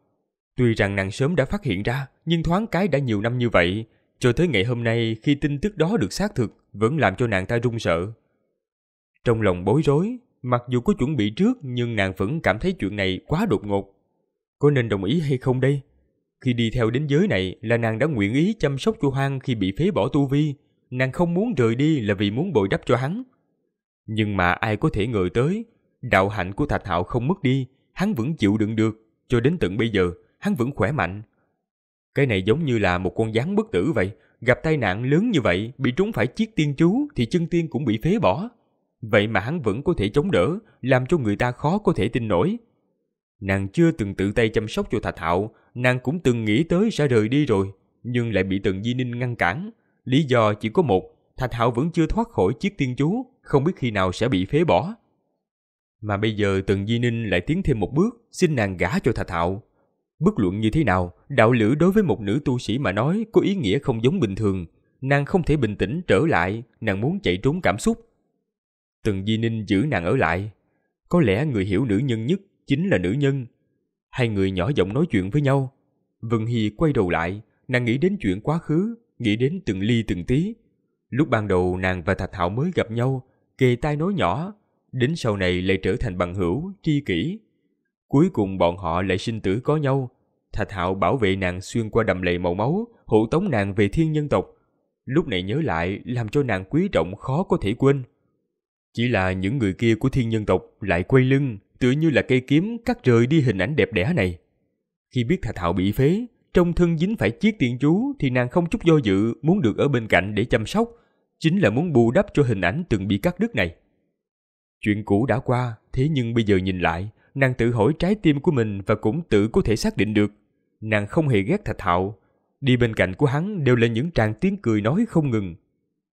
Tuy rằng nàng sớm đã phát hiện ra, nhưng thoáng cái đã nhiều năm như vậy, cho tới ngày hôm nay khi tin tức đó được xác thực vẫn làm cho nàng ta run sợ. Trong lòng bối rối, Mặc dù có chuẩn bị trước nhưng nàng vẫn cảm thấy chuyện này quá đột ngột. Có nên đồng ý hay không đây? Khi đi theo đến giới này là nàng đã nguyện ý chăm sóc Chu Hoang khi bị phế bỏ tu vi. Nàng không muốn rời đi là vì muốn bồi đắp cho hắn. Nhưng mà ai có thể ngờ tới, đạo hạnh của Thạch Hạo không mất đi, hắn vẫn chịu đựng được, cho đến tận bây giờ, hắn vẫn khỏe mạnh. Cái này giống như là một con gián bất tử vậy, gặp tai nạn lớn như vậy, bị trúng phải chiếc tiên chú thì chân tiên cũng bị phế bỏ, Vậy mà hắn vẫn có thể chống đỡ, làm cho người ta khó có thể tin nổi. Nàng chưa từng tự tay chăm sóc cho Thạch Hạo, nàng cũng từng nghĩ tới sẽ rời đi rồi, nhưng lại bị Tần Di Ninh ngăn cản. Lý do chỉ có một, Thạch Hạo vẫn chưa thoát khỏi chiếc tiên chú, không biết khi nào sẽ bị phế bỏ. Mà bây giờ Tần Di Ninh lại tiến thêm một bước, xin nàng gả cho Thạch Hạo. Bất luận như thế nào, đạo lửa đối với một nữ tu sĩ mà nói có ý nghĩa không giống bình thường. Nàng không thể bình tĩnh trở lại, nàng muốn chạy trốn cảm xúc, Tần Di Ninh giữ nàng ở lại. Có lẽ người hiểu nữ nhân nhất chính là nữ nhân. Hai người nhỏ giọng nói chuyện với nhau. Vân Hy quay đầu lại, nàng nghĩ đến chuyện quá khứ, nghĩ đến từng ly từng tí. Lúc ban đầu nàng và Thạch Hạo mới gặp nhau, kề tai nói nhỏ, đến sau này lại trở thành bằng hữu, tri kỷ. Cuối cùng bọn họ lại sinh tử có nhau. Thạch Hạo bảo vệ nàng xuyên qua đầm lầy màu máu, hộ tống nàng về thiên nhân tộc. Lúc này nhớ lại làm cho nàng quý trọng khó có thể quên. Chỉ là những người kia của thiên nhân tộc lại quay lưng, tựa như là cây kiếm cắt rời đi hình ảnh đẹp đẽ này. Khi biết thạch thạo bị phế, trong thân dính phải chiếc tiên chú thì nàng không chút do dự muốn được ở bên cạnh để chăm sóc, chính là muốn bù đắp cho hình ảnh từng bị cắt đứt này. Chuyện cũ đã qua, thế nhưng bây giờ nhìn lại, nàng tự hỏi trái tim của mình và cũng tự có thể xác định được. Nàng không hề ghét Thạch thạo. đi bên cạnh của hắn đều là những tràng tiếng cười nói không ngừng.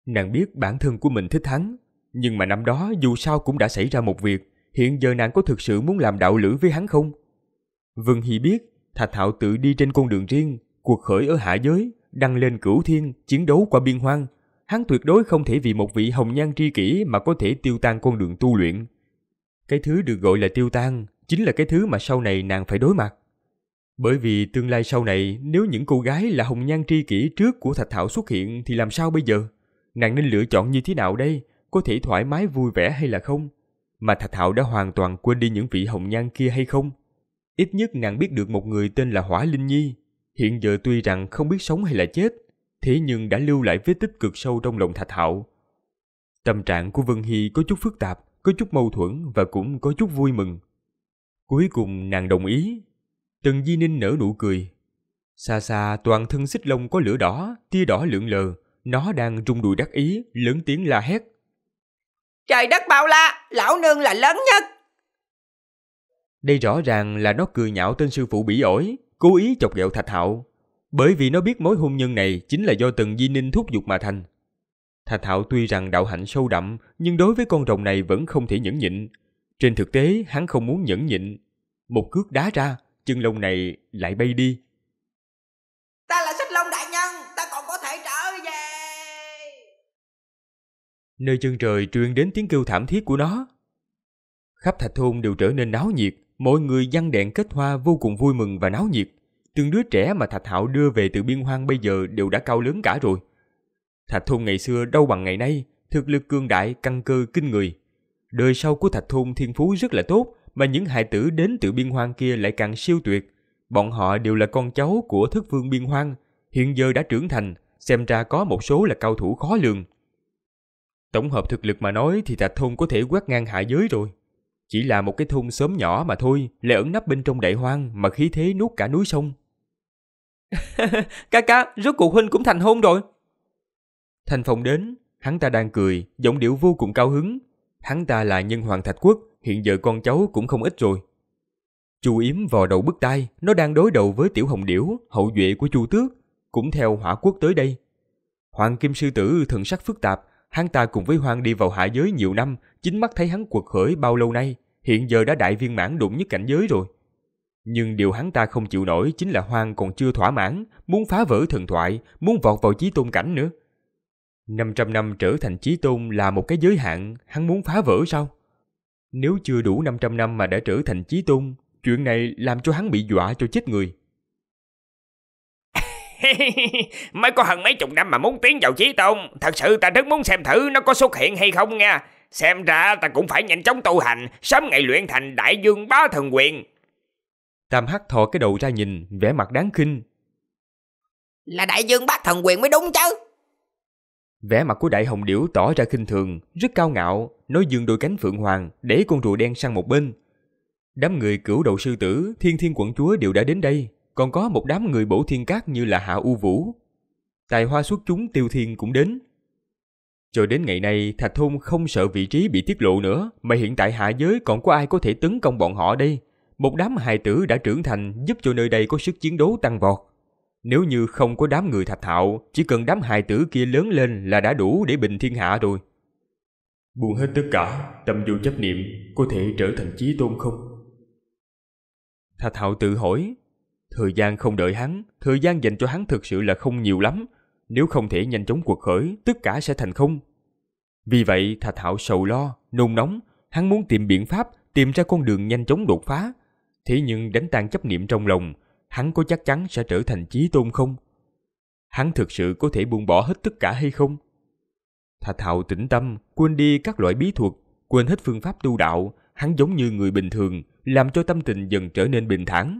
Nàng biết bản thân của mình thích hắn, nhưng mà năm đó dù sao cũng đã xảy ra một việc, hiện giờ nàng có thực sự muốn làm đạo lữ với hắn không? Vân Hy biết, Thạch Thạo tự đi trên con đường riêng, cuộc khởi ở hạ giới, đăng lên cửu thiên, chiến đấu qua biên hoang. Hắn tuyệt đối không thể vì một vị hồng nhan tri kỷ mà có thể tiêu tan con đường tu luyện. Cái thứ được gọi là tiêu tan chính là cái thứ mà sau này nàng phải đối mặt. Bởi vì tương lai sau này nếu những cô gái là hồng nhan tri kỷ trước của Thạch Thảo xuất hiện thì làm sao bây giờ? Nàng nên lựa chọn như thế nào đây? có thể thoải mái vui vẻ hay là không, mà Thạch Hạo đã hoàn toàn quên đi những vị hồng nhan kia hay không. Ít nhất nàng biết được một người tên là Hỏa Linh Nhi, hiện giờ tuy rằng không biết sống hay là chết, thế nhưng đã lưu lại vết tích cực sâu trong lòng Thạch Hạo. Tâm trạng của Vân Hy có chút phức tạp, có chút mâu thuẫn và cũng có chút vui mừng. Cuối cùng nàng đồng ý. Tần Di Ninh nở nụ cười. Xa xa toàn thân xích lông có lửa đỏ, tia đỏ lượn lờ. Nó đang rung đùi đắc ý, lớn tiếng la hét. Trời đất bao la, lão nương là lớn nhất. Đây rõ ràng là nó cười nhạo tên sư phụ bỉ ổi, cố ý chọc ghẹo Thạch Hạo. Bởi vì nó biết mối hôn nhân này chính là do tần di ninh thúc giục mà thành. Thạch Hạo tuy rằng đạo hạnh sâu đậm, nhưng đối với con rồng này vẫn không thể nhẫn nhịn. Trên thực tế, hắn không muốn nhẫn nhịn. Một cước đá ra, chân lông này lại bay đi. Nơi chân trời truyền đến tiếng kêu thảm thiết của nó. Khắp thạch thôn đều trở nên náo nhiệt, mọi người giăng đèn kết hoa vô cùng vui mừng và náo nhiệt. Từng đứa trẻ mà Thạch Hạo đưa về từ biên hoang bây giờ đều đã cao lớn cả rồi. Thạch thôn ngày xưa đâu bằng ngày nay, thực lực cương đại, căn cơ kinh người. Đời sau của Thạch thôn thiên phú rất là tốt, mà những hải tử đến từ biên hoang kia lại càng siêu tuyệt. Bọn họ đều là con cháu của thức vương biên hoang, hiện giờ đã trưởng thành, xem ra có một số là cao thủ khó lường, Tổng hợp thực lực mà nói thì Thạch Thôn có thể quét ngang hạ giới rồi. Chỉ là một cái thôn sớm nhỏ mà thôi, lại ẩn nấp bên trong đại hoang mà khí thế nuốt cả núi sông. ca <laughs> ca, rốt cuộc huynh cũng thành hôn rồi. Thành phong đến, hắn ta đang cười, giọng điệu vô cùng cao hứng. Hắn ta là nhân hoàng thạch quốc, hiện giờ con cháu cũng không ít rồi. Chu Yếm vò đầu bứt tai, nó đang đối đầu với Tiểu Hồng Điểu, hậu duệ của Chu Tước, cũng theo hỏa quốc tới đây. Hoàng Kim Sư Tử thần sắc phức tạp, Hắn ta cùng với Hoang đi vào hạ giới nhiều năm, chính mắt thấy hắn quật khởi bao lâu nay, hiện giờ đã đại viên mãn đụng nhất cảnh giới rồi. Nhưng điều hắn ta không chịu nổi chính là Hoang còn chưa thỏa mãn, muốn phá vỡ thần thoại, muốn vọt vào chí tôn cảnh nữa. 500 năm trở thành chí tôn là một cái giới hạn, hắn muốn phá vỡ sao? Nếu chưa đủ 500 năm mà đã trở thành chí tôn, chuyện này làm cho hắn bị dọa cho chết người. <laughs> Mới có hơn mấy chục năm mà muốn tiến vào chí tôn Thật sự ta rất muốn xem thử nó có xuất hiện hay không nha Xem ra ta cũng phải nhanh chóng tu hành Sớm ngày luyện thành đại dương bá thần quyền Tam Hắc thò cái đầu ra nhìn vẻ mặt đáng khinh Là đại dương bá thần quyền mới đúng chứ Vẻ mặt của đại hồng điểu tỏ ra khinh thường Rất cao ngạo Nói dương đôi cánh phượng hoàng Để con rùa đen sang một bên Đám người cửu đầu sư tử Thiên thiên quận chúa đều đã đến đây còn có một đám người bổ thiên cát như là Hạ U Vũ. Tài hoa xuất chúng tiêu thiên cũng đến. Cho đến ngày nay, Thạch Thôn không sợ vị trí bị tiết lộ nữa, mà hiện tại hạ giới còn có ai có thể tấn công bọn họ đây? Một đám hài tử đã trưởng thành giúp cho nơi đây có sức chiến đấu tăng vọt. Nếu như không có đám người Thạch Thạo, chỉ cần đám hài tử kia lớn lên là đã đủ để bình thiên hạ rồi. buồn hết tất cả, tâm vô chấp niệm, có thể trở thành chí tôn không? Thạch Thạo tự hỏi, Thời gian không đợi hắn, thời gian dành cho hắn thực sự là không nhiều lắm. Nếu không thể nhanh chóng cuộc khởi, tất cả sẽ thành không. Vì vậy, Thạch Hạo sầu lo, nôn nóng, hắn muốn tìm biện pháp, tìm ra con đường nhanh chóng đột phá. Thế nhưng đánh tan chấp niệm trong lòng, hắn có chắc chắn sẽ trở thành chí tôn không? Hắn thực sự có thể buông bỏ hết tất cả hay không? Thạch Hạo tĩnh tâm, quên đi các loại bí thuật, quên hết phương pháp tu đạo, hắn giống như người bình thường, làm cho tâm tình dần trở nên bình thản,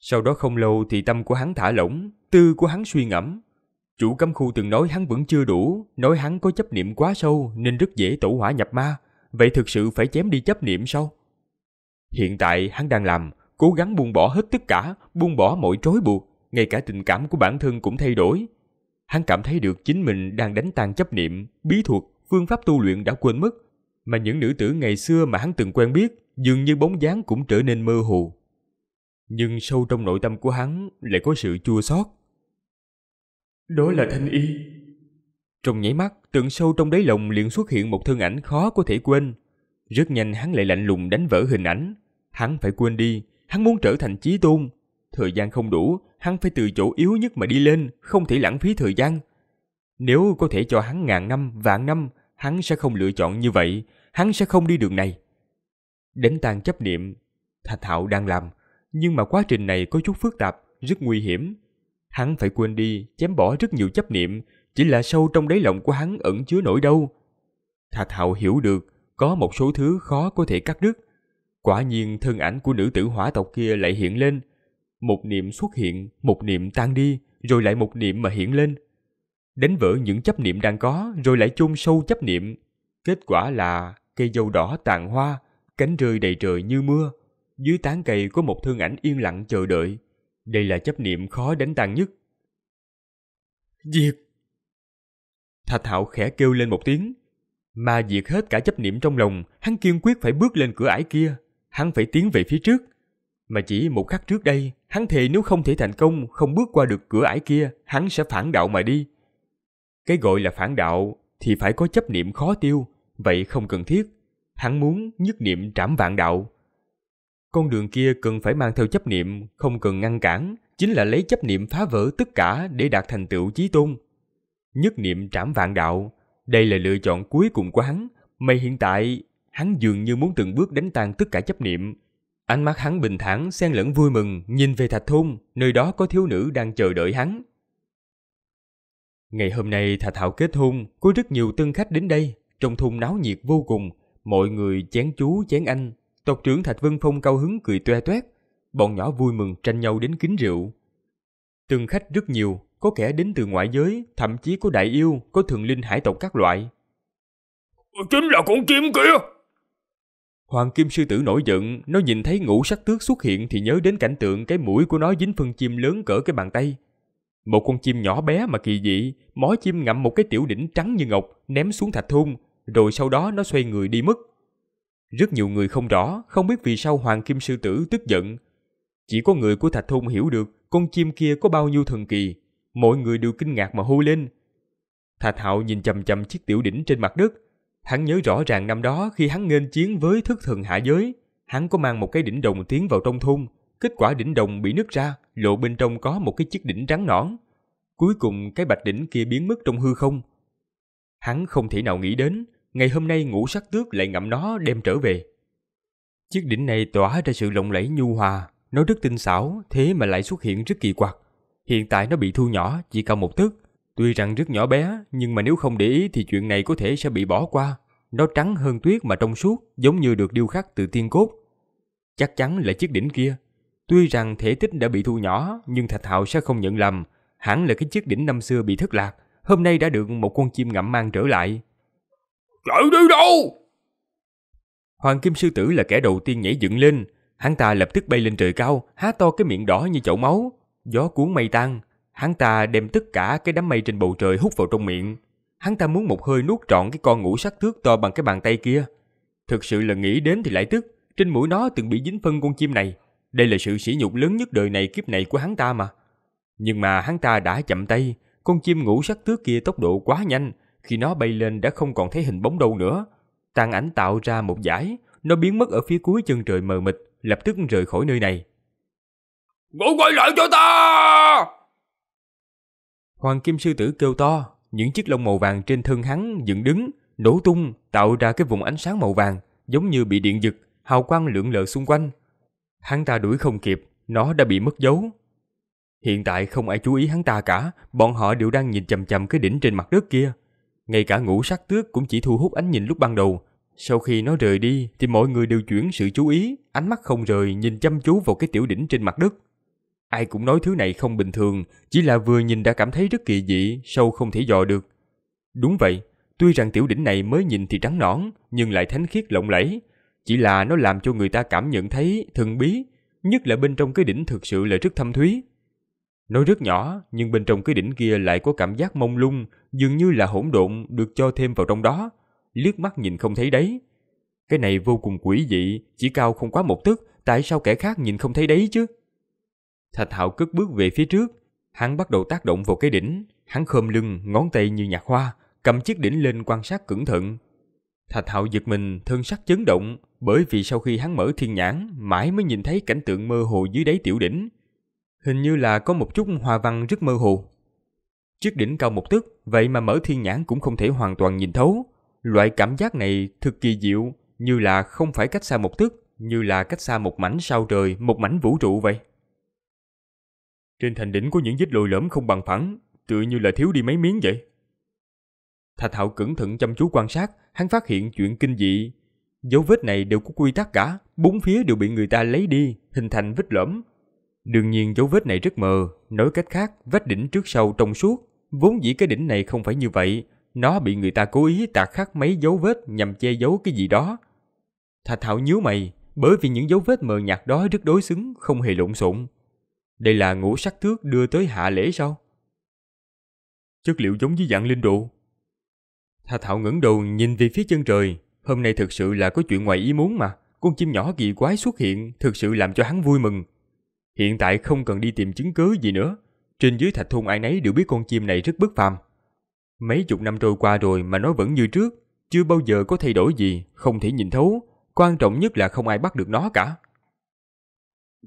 sau đó không lâu thì tâm của hắn thả lỏng, tư của hắn suy ngẫm. Chủ cấm khu từng nói hắn vẫn chưa đủ, nói hắn có chấp niệm quá sâu nên rất dễ tổ hỏa nhập ma, vậy thực sự phải chém đi chấp niệm sao? Hiện tại hắn đang làm, cố gắng buông bỏ hết tất cả, buông bỏ mọi trói buộc, ngay cả tình cảm của bản thân cũng thay đổi. Hắn cảm thấy được chính mình đang đánh tan chấp niệm, bí thuật, phương pháp tu luyện đã quên mất, mà những nữ tử ngày xưa mà hắn từng quen biết dường như bóng dáng cũng trở nên mơ hồ nhưng sâu trong nội tâm của hắn lại có sự chua xót. Đó là Thanh Y. Trong nháy mắt, tượng sâu trong đáy lòng liền xuất hiện một thân ảnh khó có thể quên. Rất nhanh hắn lại lạnh lùng đánh vỡ hình ảnh. Hắn phải quên đi, hắn muốn trở thành chí tôn. Thời gian không đủ, hắn phải từ chỗ yếu nhất mà đi lên, không thể lãng phí thời gian. Nếu có thể cho hắn ngàn năm, vạn năm, hắn sẽ không lựa chọn như vậy, hắn sẽ không đi đường này. Đánh tan chấp niệm, Thạch thạo đang làm, nhưng mà quá trình này có chút phức tạp, rất nguy hiểm. Hắn phải quên đi, chém bỏ rất nhiều chấp niệm, chỉ là sâu trong đáy lòng của hắn ẩn chứa nỗi đau. Thà Thạo hiểu được, có một số thứ khó có thể cắt đứt. Quả nhiên thân ảnh của nữ tử hỏa tộc kia lại hiện lên. Một niệm xuất hiện, một niệm tan đi, rồi lại một niệm mà hiện lên. Đánh vỡ những chấp niệm đang có, rồi lại chôn sâu chấp niệm. Kết quả là cây dâu đỏ tàn hoa, cánh rơi đầy trời như mưa dưới tán cây có một thân ảnh yên lặng chờ đợi. Đây là chấp niệm khó đánh tan nhất. Diệt! Thạch Hạo khẽ kêu lên một tiếng. Mà diệt hết cả chấp niệm trong lòng, hắn kiên quyết phải bước lên cửa ải kia. Hắn phải tiến về phía trước. Mà chỉ một khắc trước đây, hắn thề nếu không thể thành công, không bước qua được cửa ải kia, hắn sẽ phản đạo mà đi. Cái gọi là phản đạo thì phải có chấp niệm khó tiêu, vậy không cần thiết. Hắn muốn nhất niệm trảm vạn đạo, con đường kia cần phải mang theo chấp niệm, không cần ngăn cản, chính là lấy chấp niệm phá vỡ tất cả để đạt thành tựu chí tôn. Nhất niệm trảm vạn đạo, đây là lựa chọn cuối cùng của hắn, mà hiện tại hắn dường như muốn từng bước đánh tan tất cả chấp niệm. Ánh mắt hắn bình thản xen lẫn vui mừng nhìn về Thạch Thôn, nơi đó có thiếu nữ đang chờ đợi hắn. Ngày hôm nay Thạch Thảo kết hôn, có rất nhiều tân khách đến đây, trong thôn náo nhiệt vô cùng, mọi người chén chú chén anh, Tộc trưởng Thạch Vân Phong cao hứng cười toe toét, bọn nhỏ vui mừng tranh nhau đến kính rượu. Từng khách rất nhiều, có kẻ đến từ ngoại giới, thậm chí có đại yêu, có thường linh hải tộc các loại. Chính là con chim kia! Hoàng Kim Sư Tử nổi giận, nó nhìn thấy ngũ sắc tước xuất hiện thì nhớ đến cảnh tượng cái mũi của nó dính phân chim lớn cỡ cái bàn tay. Một con chim nhỏ bé mà kỳ dị, mó chim ngậm một cái tiểu đỉnh trắng như ngọc, ném xuống thạch thôn, rồi sau đó nó xoay người đi mất. Rất nhiều người không rõ, không biết vì sao Hoàng Kim Sư Tử tức giận. Chỉ có người của Thạch Thôn hiểu được con chim kia có bao nhiêu thần kỳ. Mọi người đều kinh ngạc mà hô lên. Thạch Hạo nhìn chầm chầm chiếc tiểu đỉnh trên mặt đất. Hắn nhớ rõ ràng năm đó khi hắn nghênh chiến với thức thần hạ giới, hắn có mang một cái đỉnh đồng tiến vào trong thôn. Kết quả đỉnh đồng bị nứt ra, lộ bên trong có một cái chiếc đỉnh rắn nõn. Cuối cùng cái bạch đỉnh kia biến mất trong hư không. Hắn không thể nào nghĩ đến, ngày hôm nay ngũ sắc tước lại ngậm nó đem trở về. Chiếc đỉnh này tỏa ra sự lộng lẫy nhu hòa, nó rất tinh xảo, thế mà lại xuất hiện rất kỳ quặc. Hiện tại nó bị thu nhỏ, chỉ cao một thước Tuy rằng rất nhỏ bé, nhưng mà nếu không để ý thì chuyện này có thể sẽ bị bỏ qua. Nó trắng hơn tuyết mà trong suốt, giống như được điêu khắc từ tiên cốt. Chắc chắn là chiếc đỉnh kia. Tuy rằng thể tích đã bị thu nhỏ, nhưng Thạch Hạo sẽ không nhận lầm. Hẳn là cái chiếc đỉnh năm xưa bị thất lạc, hôm nay đã được một con chim ngậm mang trở lại chạy đi đâu? Hoàng Kim Sư Tử là kẻ đầu tiên nhảy dựng lên, hắn ta lập tức bay lên trời cao, há to cái miệng đỏ như chậu máu, gió cuốn mây tan, hắn ta đem tất cả cái đám mây trên bầu trời hút vào trong miệng. Hắn ta muốn một hơi nuốt trọn cái con ngũ sắc thước to bằng cái bàn tay kia. Thực sự là nghĩ đến thì lại tức, trên mũi nó từng bị dính phân con chim này. Đây là sự sỉ nhục lớn nhất đời này kiếp này của hắn ta mà. Nhưng mà hắn ta đã chậm tay, con chim ngũ sắc thước kia tốc độ quá nhanh, khi nó bay lên đã không còn thấy hình bóng đâu nữa. Tàn ảnh tạo ra một dải, nó biến mất ở phía cuối chân trời mờ mịt, lập tức rời khỏi nơi này. Ngủ quay lại cho ta! Hoàng Kim Sư Tử kêu to, những chiếc lông màu vàng trên thân hắn dựng đứng, nổ tung, tạo ra cái vùng ánh sáng màu vàng, giống như bị điện giật, hào quang lượn lờ xung quanh. Hắn ta đuổi không kịp, nó đã bị mất dấu. Hiện tại không ai chú ý hắn ta cả, bọn họ đều đang nhìn chầm chầm cái đỉnh trên mặt đất kia ngay cả ngũ sắc tước cũng chỉ thu hút ánh nhìn lúc ban đầu. Sau khi nó rời đi thì mọi người đều chuyển sự chú ý, ánh mắt không rời nhìn chăm chú vào cái tiểu đỉnh trên mặt đất. Ai cũng nói thứ này không bình thường, chỉ là vừa nhìn đã cảm thấy rất kỳ dị, sâu không thể dò được. Đúng vậy, tuy rằng tiểu đỉnh này mới nhìn thì trắng nõn, nhưng lại thánh khiết lộng lẫy. Chỉ là nó làm cho người ta cảm nhận thấy thần bí, nhất là bên trong cái đỉnh thực sự là rất thâm thúy. Nó rất nhỏ, nhưng bên trong cái đỉnh kia lại có cảm giác mông lung, dường như là hỗn độn được cho thêm vào trong đó. Liếc mắt nhìn không thấy đấy. Cái này vô cùng quỷ dị, chỉ cao không quá một tấc, tại sao kẻ khác nhìn không thấy đấy chứ? Thạch Hạo cất bước về phía trước, hắn bắt đầu tác động vào cái đỉnh, hắn khom lưng, ngón tay như nhạc hoa, cầm chiếc đỉnh lên quan sát cẩn thận. Thạch Hạo giật mình, thân sắc chấn động, bởi vì sau khi hắn mở thiên nhãn, mãi mới nhìn thấy cảnh tượng mơ hồ dưới đáy tiểu đỉnh, Hình như là có một chút hòa văn rất mơ hồ. Chiếc đỉnh cao một tấc, vậy mà mở thiên nhãn cũng không thể hoàn toàn nhìn thấu. Loại cảm giác này thực kỳ diệu, như là không phải cách xa một tấc, như là cách xa một mảnh sao trời, một mảnh vũ trụ vậy. Trên thành đỉnh có những vết lồi lõm không bằng phẳng, tựa như là thiếu đi mấy miếng vậy. Thạch Hạo cẩn thận chăm chú quan sát, hắn phát hiện chuyện kinh dị. Dấu vết này đều có quy tắc cả, bốn phía đều bị người ta lấy đi, hình thành vết lõm, Đương nhiên dấu vết này rất mờ, nói cách khác, vách đỉnh trước sau trong suốt, vốn dĩ cái đỉnh này không phải như vậy, nó bị người ta cố ý tạc khắc mấy dấu vết nhằm che giấu cái gì đó. Thạch Thảo nhíu mày, bởi vì những dấu vết mờ nhạt đó rất đối xứng, không hề lộn xộn. Đây là ngũ sắc thước đưa tới hạ lễ sao? Chất liệu giống như dạng linh độ. Thà Thảo ngẩng đầu nhìn về phía chân trời, hôm nay thực sự là có chuyện ngoài ý muốn mà, con chim nhỏ kỳ quái xuất hiện thực sự làm cho hắn vui mừng, Hiện tại không cần đi tìm chứng cứ gì nữa. Trên dưới thạch thôn ai nấy đều biết con chim này rất bất phàm. Mấy chục năm trôi qua rồi mà nó vẫn như trước, chưa bao giờ có thay đổi gì, không thể nhìn thấu. Quan trọng nhất là không ai bắt được nó cả.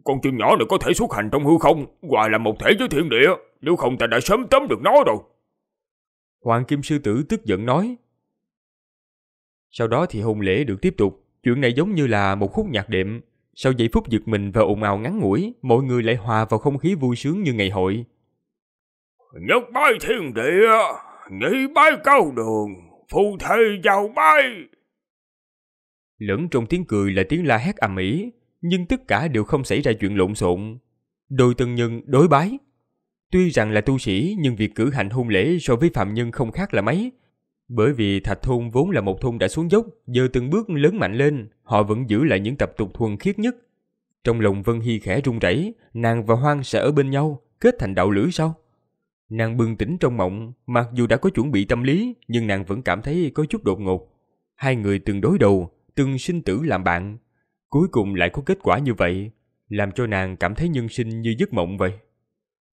Con chim nhỏ này có thể xuất hành trong hư không, hòa là một thể với thiên địa, nếu không ta đã sớm tóm được nó rồi. Hoàng Kim Sư Tử tức giận nói. Sau đó thì hôn lễ được tiếp tục, chuyện này giống như là một khúc nhạc đệm, sau giây phút giật mình và ồn ào ngắn ngủi, mọi người lại hòa vào không khí vui sướng như ngày hội. Nhất bay thiên địa, nhị bay cao đường, phù thề giàu bay. Lẫn trong tiếng cười là tiếng la hét ầm ĩ, nhưng tất cả đều không xảy ra chuyện lộn xộn. Đôi tân nhân đối bái. Tuy rằng là tu sĩ nhưng việc cử hành hôn lễ so với phạm nhân không khác là mấy. Bởi vì Thạch Thôn vốn là một thôn đã xuống dốc, giờ từng bước lớn mạnh lên, họ vẫn giữ lại những tập tục thuần khiết nhất. Trong lòng Vân Hy khẽ run rẩy, nàng và Hoang sẽ ở bên nhau, kết thành đạo lữ sao? Nàng bừng tỉnh trong mộng, mặc dù đã có chuẩn bị tâm lý, nhưng nàng vẫn cảm thấy có chút đột ngột. Hai người từng đối đầu, từng sinh tử làm bạn, cuối cùng lại có kết quả như vậy, làm cho nàng cảm thấy nhân sinh như giấc mộng vậy.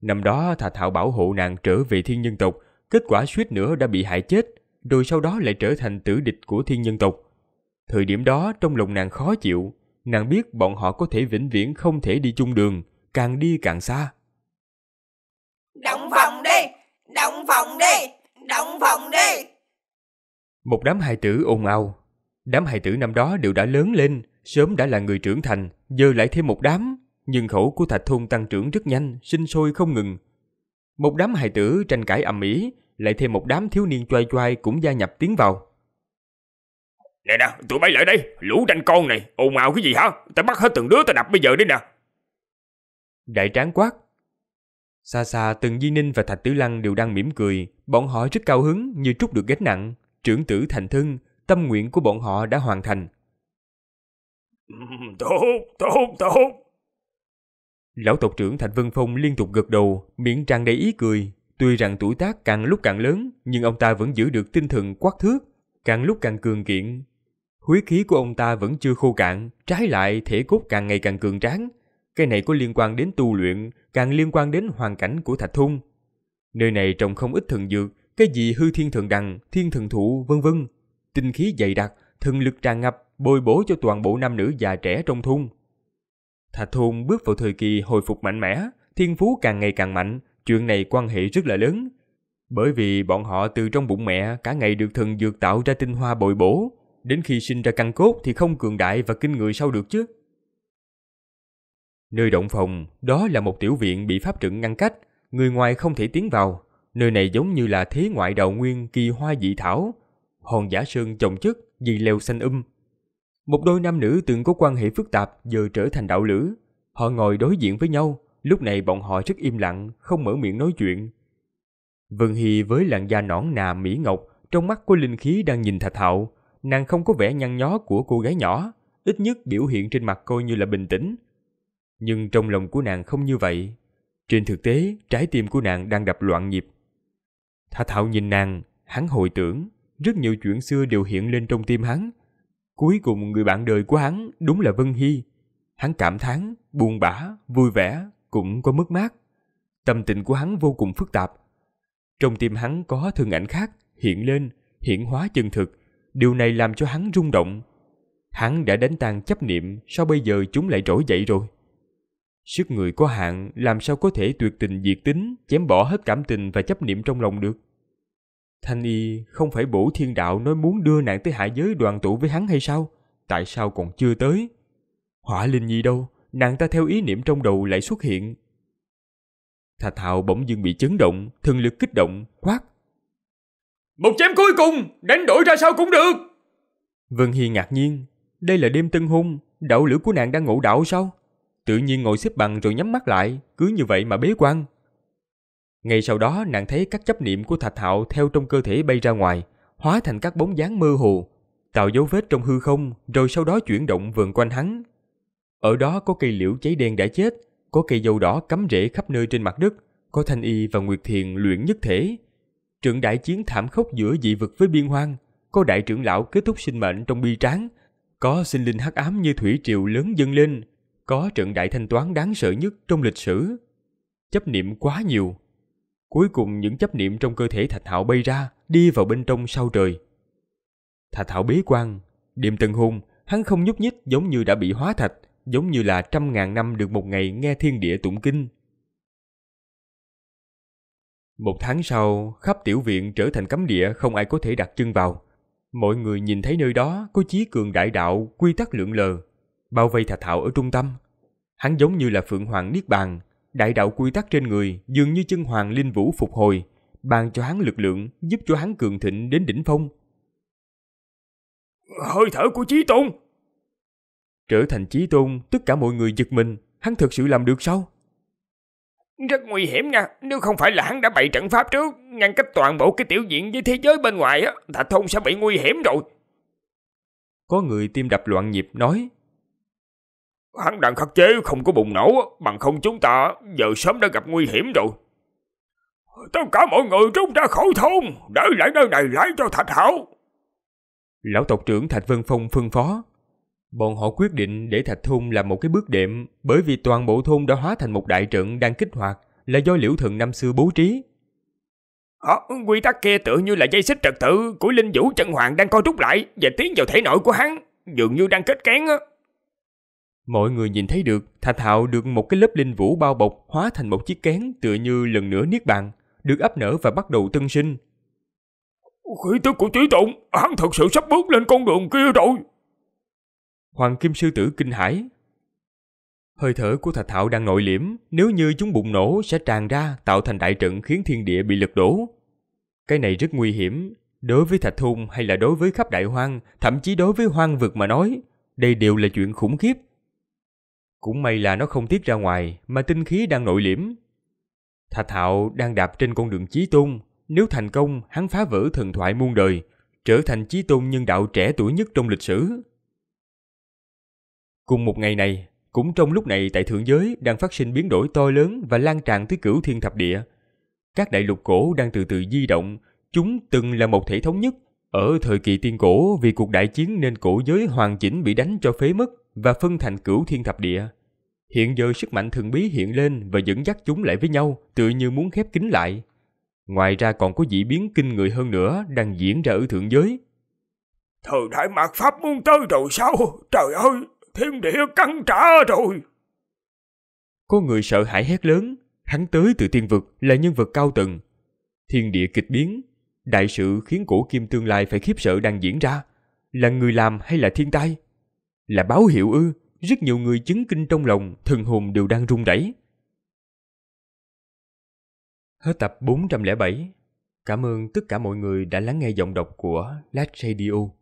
Năm đó Thà Thảo bảo hộ nàng trở về thiên nhân tộc, kết quả suýt nữa đã bị hại chết, rồi sau đó lại trở thành tử địch của thiên nhân tộc. Thời điểm đó trong lòng nàng khó chịu, nàng biết bọn họ có thể vĩnh viễn không thể đi chung đường, càng đi càng xa. Động phòng đi, động phòng đi, động phòng đi. Một đám hài tử ồn ào. Đám hài tử năm đó đều đã lớn lên, sớm đã là người trưởng thành, giờ lại thêm một đám. Nhưng khẩu của thạch thôn tăng trưởng rất nhanh, sinh sôi không ngừng. Một đám hài tử tranh cãi ầm ĩ, lại thêm một đám thiếu niên choai choai cũng gia nhập tiến vào. Nè nè, tụi bay lại đây, lũ tranh con này, ồn ào cái gì hả? Tao bắt hết từng đứa tao đập bây giờ đi nè. Đại tráng quát. Xa xa từng Di Ninh và Thạch Tử Lăng đều đang mỉm cười, bọn họ rất cao hứng như trút được gánh nặng, trưởng tử thành thân, tâm nguyện của bọn họ đã hoàn thành. <laughs> Tốt, tốt, tốt. Lão tộc trưởng Thạch Vân Phong liên tục gật đầu, miệng tràn đầy ý cười. Tuy rằng tuổi tác càng lúc càng lớn, nhưng ông ta vẫn giữ được tinh thần quát thước, càng lúc càng cường kiện, Huyết khí của ông ta vẫn chưa khô cạn, trái lại thể cốt càng ngày càng cường tráng. Cái này có liên quan đến tu luyện, càng liên quan đến hoàn cảnh của Thạch Thung. Nơi này trồng không ít thần dược, cái gì hư thiên thần đằng, thiên thần thụ, vân vân. Tinh khí dày đặc, thần lực tràn ngập, bồi bổ cho toàn bộ nam nữ già trẻ trong thung. Thạch Thung bước vào thời kỳ hồi phục mạnh mẽ, thiên phú càng ngày càng mạnh, chuyện này quan hệ rất là lớn. Bởi vì bọn họ từ trong bụng mẹ cả ngày được thần dược tạo ra tinh hoa bồi bổ, Đến khi sinh ra căn cốt thì không cường đại và kinh người sao được chứ? Nơi động phòng, đó là một tiểu viện bị pháp trận ngăn cách, người ngoài không thể tiến vào. Nơi này giống như là thế ngoại đạo nguyên kỳ hoa dị thảo, hòn giả sơn trồng chất, dì leo xanh um. Một đôi nam nữ từng có quan hệ phức tạp giờ trở thành đạo lữ. Họ ngồi đối diện với nhau, lúc này bọn họ rất im lặng, không mở miệng nói chuyện. Vân Hy với làn da nõn nà mỹ ngọc, trong mắt có linh khí đang nhìn Thạch Hạo, nàng không có vẻ nhăn nhó của cô gái nhỏ, ít nhất biểu hiện trên mặt coi như là bình tĩnh. Nhưng trong lòng của nàng không như vậy. Trên thực tế, trái tim của nàng đang đập loạn nhịp. Thả Thảo nhìn nàng, hắn hồi tưởng, rất nhiều chuyện xưa đều hiện lên trong tim hắn. Cuối cùng người bạn đời của hắn đúng là Vân Hy. Hắn cảm thán, buồn bã, vui vẻ, cũng có mất mát. Tâm tình của hắn vô cùng phức tạp. Trong tim hắn có thương ảnh khác hiện lên, hiện hóa chân thực, Điều này làm cho hắn rung động. Hắn đã đánh tan chấp niệm, sao bây giờ chúng lại trỗi dậy rồi? Sức người có hạn, làm sao có thể tuyệt tình diệt tính, chém bỏ hết cảm tình và chấp niệm trong lòng được? Thanh Y không phải bổ thiên đạo nói muốn đưa nàng tới hạ giới đoàn tụ với hắn hay sao? Tại sao còn chưa tới? Hỏa linh nhi đâu? Nàng ta theo ý niệm trong đầu lại xuất hiện. Thạch Thạo bỗng dưng bị chấn động, thần lực kích động, quát. Một chém cuối cùng, đánh đổi ra sao cũng được. Vân Hi ngạc nhiên, đây là đêm tân hôn, đạo lửa của nàng đang ngủ đạo sao? Tự nhiên ngồi xếp bằng rồi nhắm mắt lại, cứ như vậy mà bế quan. Ngay sau đó nàng thấy các chấp niệm của Thạch Hạo theo trong cơ thể bay ra ngoài, hóa thành các bóng dáng mơ hồ, tạo dấu vết trong hư không rồi sau đó chuyển động vườn quanh hắn. Ở đó có cây liễu cháy đen đã chết, có cây dâu đỏ cắm rễ khắp nơi trên mặt đất, có thanh y và nguyệt thiền luyện nhất thể, Trận đại chiến thảm khốc giữa dị vực với biên hoang, có đại trưởng lão kết thúc sinh mệnh trong bi tráng, có sinh linh hắc ám như thủy triều lớn dâng lên, có trận đại thanh toán đáng sợ nhất trong lịch sử. Chấp niệm quá nhiều. Cuối cùng những chấp niệm trong cơ thể Thạch Hạo bay ra, đi vào bên trong sau trời. Thạch Hạo bế quan, đêm tần hôn, hắn không nhúc nhích giống như đã bị hóa thạch, giống như là trăm ngàn năm được một ngày nghe thiên địa tụng kinh. Một tháng sau, khắp tiểu viện trở thành cấm địa không ai có thể đặt chân vào. Mọi người nhìn thấy nơi đó có chí cường đại đạo, quy tắc lượng lờ, bao vây thạch thảo ở trung tâm. Hắn giống như là Phượng Hoàng Niết Bàn, đại đạo quy tắc trên người dường như chân hoàng linh vũ phục hồi, ban cho hắn lực lượng giúp cho hắn cường thịnh đến đỉnh phong. Hơi thở của Chí Tôn! Trở thành Chí Tôn, tất cả mọi người giật mình, hắn thực sự làm được sao? Rất nguy hiểm nha, nếu không phải là hắn đã bày trận pháp trước, ngăn cách toàn bộ cái tiểu diện với thế giới bên ngoài thạch thà thôn sẽ bị nguy hiểm rồi. Có người tim đập loạn nhịp nói. Hắn đang khắc chế không có bùng nổ, bằng không chúng ta giờ sớm đã gặp nguy hiểm rồi. Tất cả mọi người rút ra khỏi thôn, để lại nơi này lại cho Thạch Hảo. Lão tộc trưởng Thạch Vân Phong phân phó. Bọn họ quyết định để Thạch thung là một cái bước đệm bởi vì toàn bộ thôn đã hóa thành một đại trận đang kích hoạt là do Liễu Thần năm xưa bố trí. Ờ, quy tắc kia tự như là dây xích trật tự của linh vũ chân hoàng đang co rút lại và tiến vào thể nội của hắn, dường như đang kết kén á. Mọi người nhìn thấy được Thạch Hạo được một cái lớp linh vũ bao bọc hóa thành một chiếc kén tựa như lần nữa niết bàn, được ấp nở và bắt đầu tân sinh. Khí tức của trí tụng, hắn thật sự sắp bước lên con đường kia rồi. Hoàng Kim Sư Tử kinh hãi. Hơi thở của Thạch Thảo đang nội liễm, nếu như chúng bùng nổ sẽ tràn ra tạo thành đại trận khiến thiên địa bị lật đổ. Cái này rất nguy hiểm, đối với Thạch Thung hay là đối với khắp đại hoang, thậm chí đối với hoang vực mà nói, đây đều là chuyện khủng khiếp. Cũng may là nó không tiết ra ngoài mà tinh khí đang nội liễm. Thạch Thảo đang đạp trên con đường chí tôn, nếu thành công hắn phá vỡ thần thoại muôn đời, trở thành chí tôn nhân đạo trẻ tuổi nhất trong lịch sử. Cùng một ngày này, cũng trong lúc này tại thượng giới đang phát sinh biến đổi to lớn và lan tràn tới cửu thiên thập địa. Các đại lục cổ đang từ từ di động, chúng từng là một thể thống nhất. Ở thời kỳ tiên cổ vì cuộc đại chiến nên cổ giới hoàn chỉnh bị đánh cho phế mất và phân thành cửu thiên thập địa. Hiện giờ sức mạnh thần bí hiện lên và dẫn dắt chúng lại với nhau tự như muốn khép kín lại. Ngoài ra còn có dị biến kinh người hơn nữa đang diễn ra ở thượng giới. Thời đại mạt Pháp muốn tới rồi sao? Trời ơi, thiên địa căng trả rồi. Có người sợ hãi hét lớn, hắn tới từ thiên vực là nhân vật cao tầng. Thiên địa kịch biến, đại sự khiến cổ kim tương lai phải khiếp sợ đang diễn ra. Là người làm hay là thiên tai? Là báo hiệu ư, rất nhiều người chứng kinh trong lòng, thần hồn đều đang run rẩy. Hết tập 407. Cảm ơn tất cả mọi người đã lắng nghe giọng đọc của Lát Radio.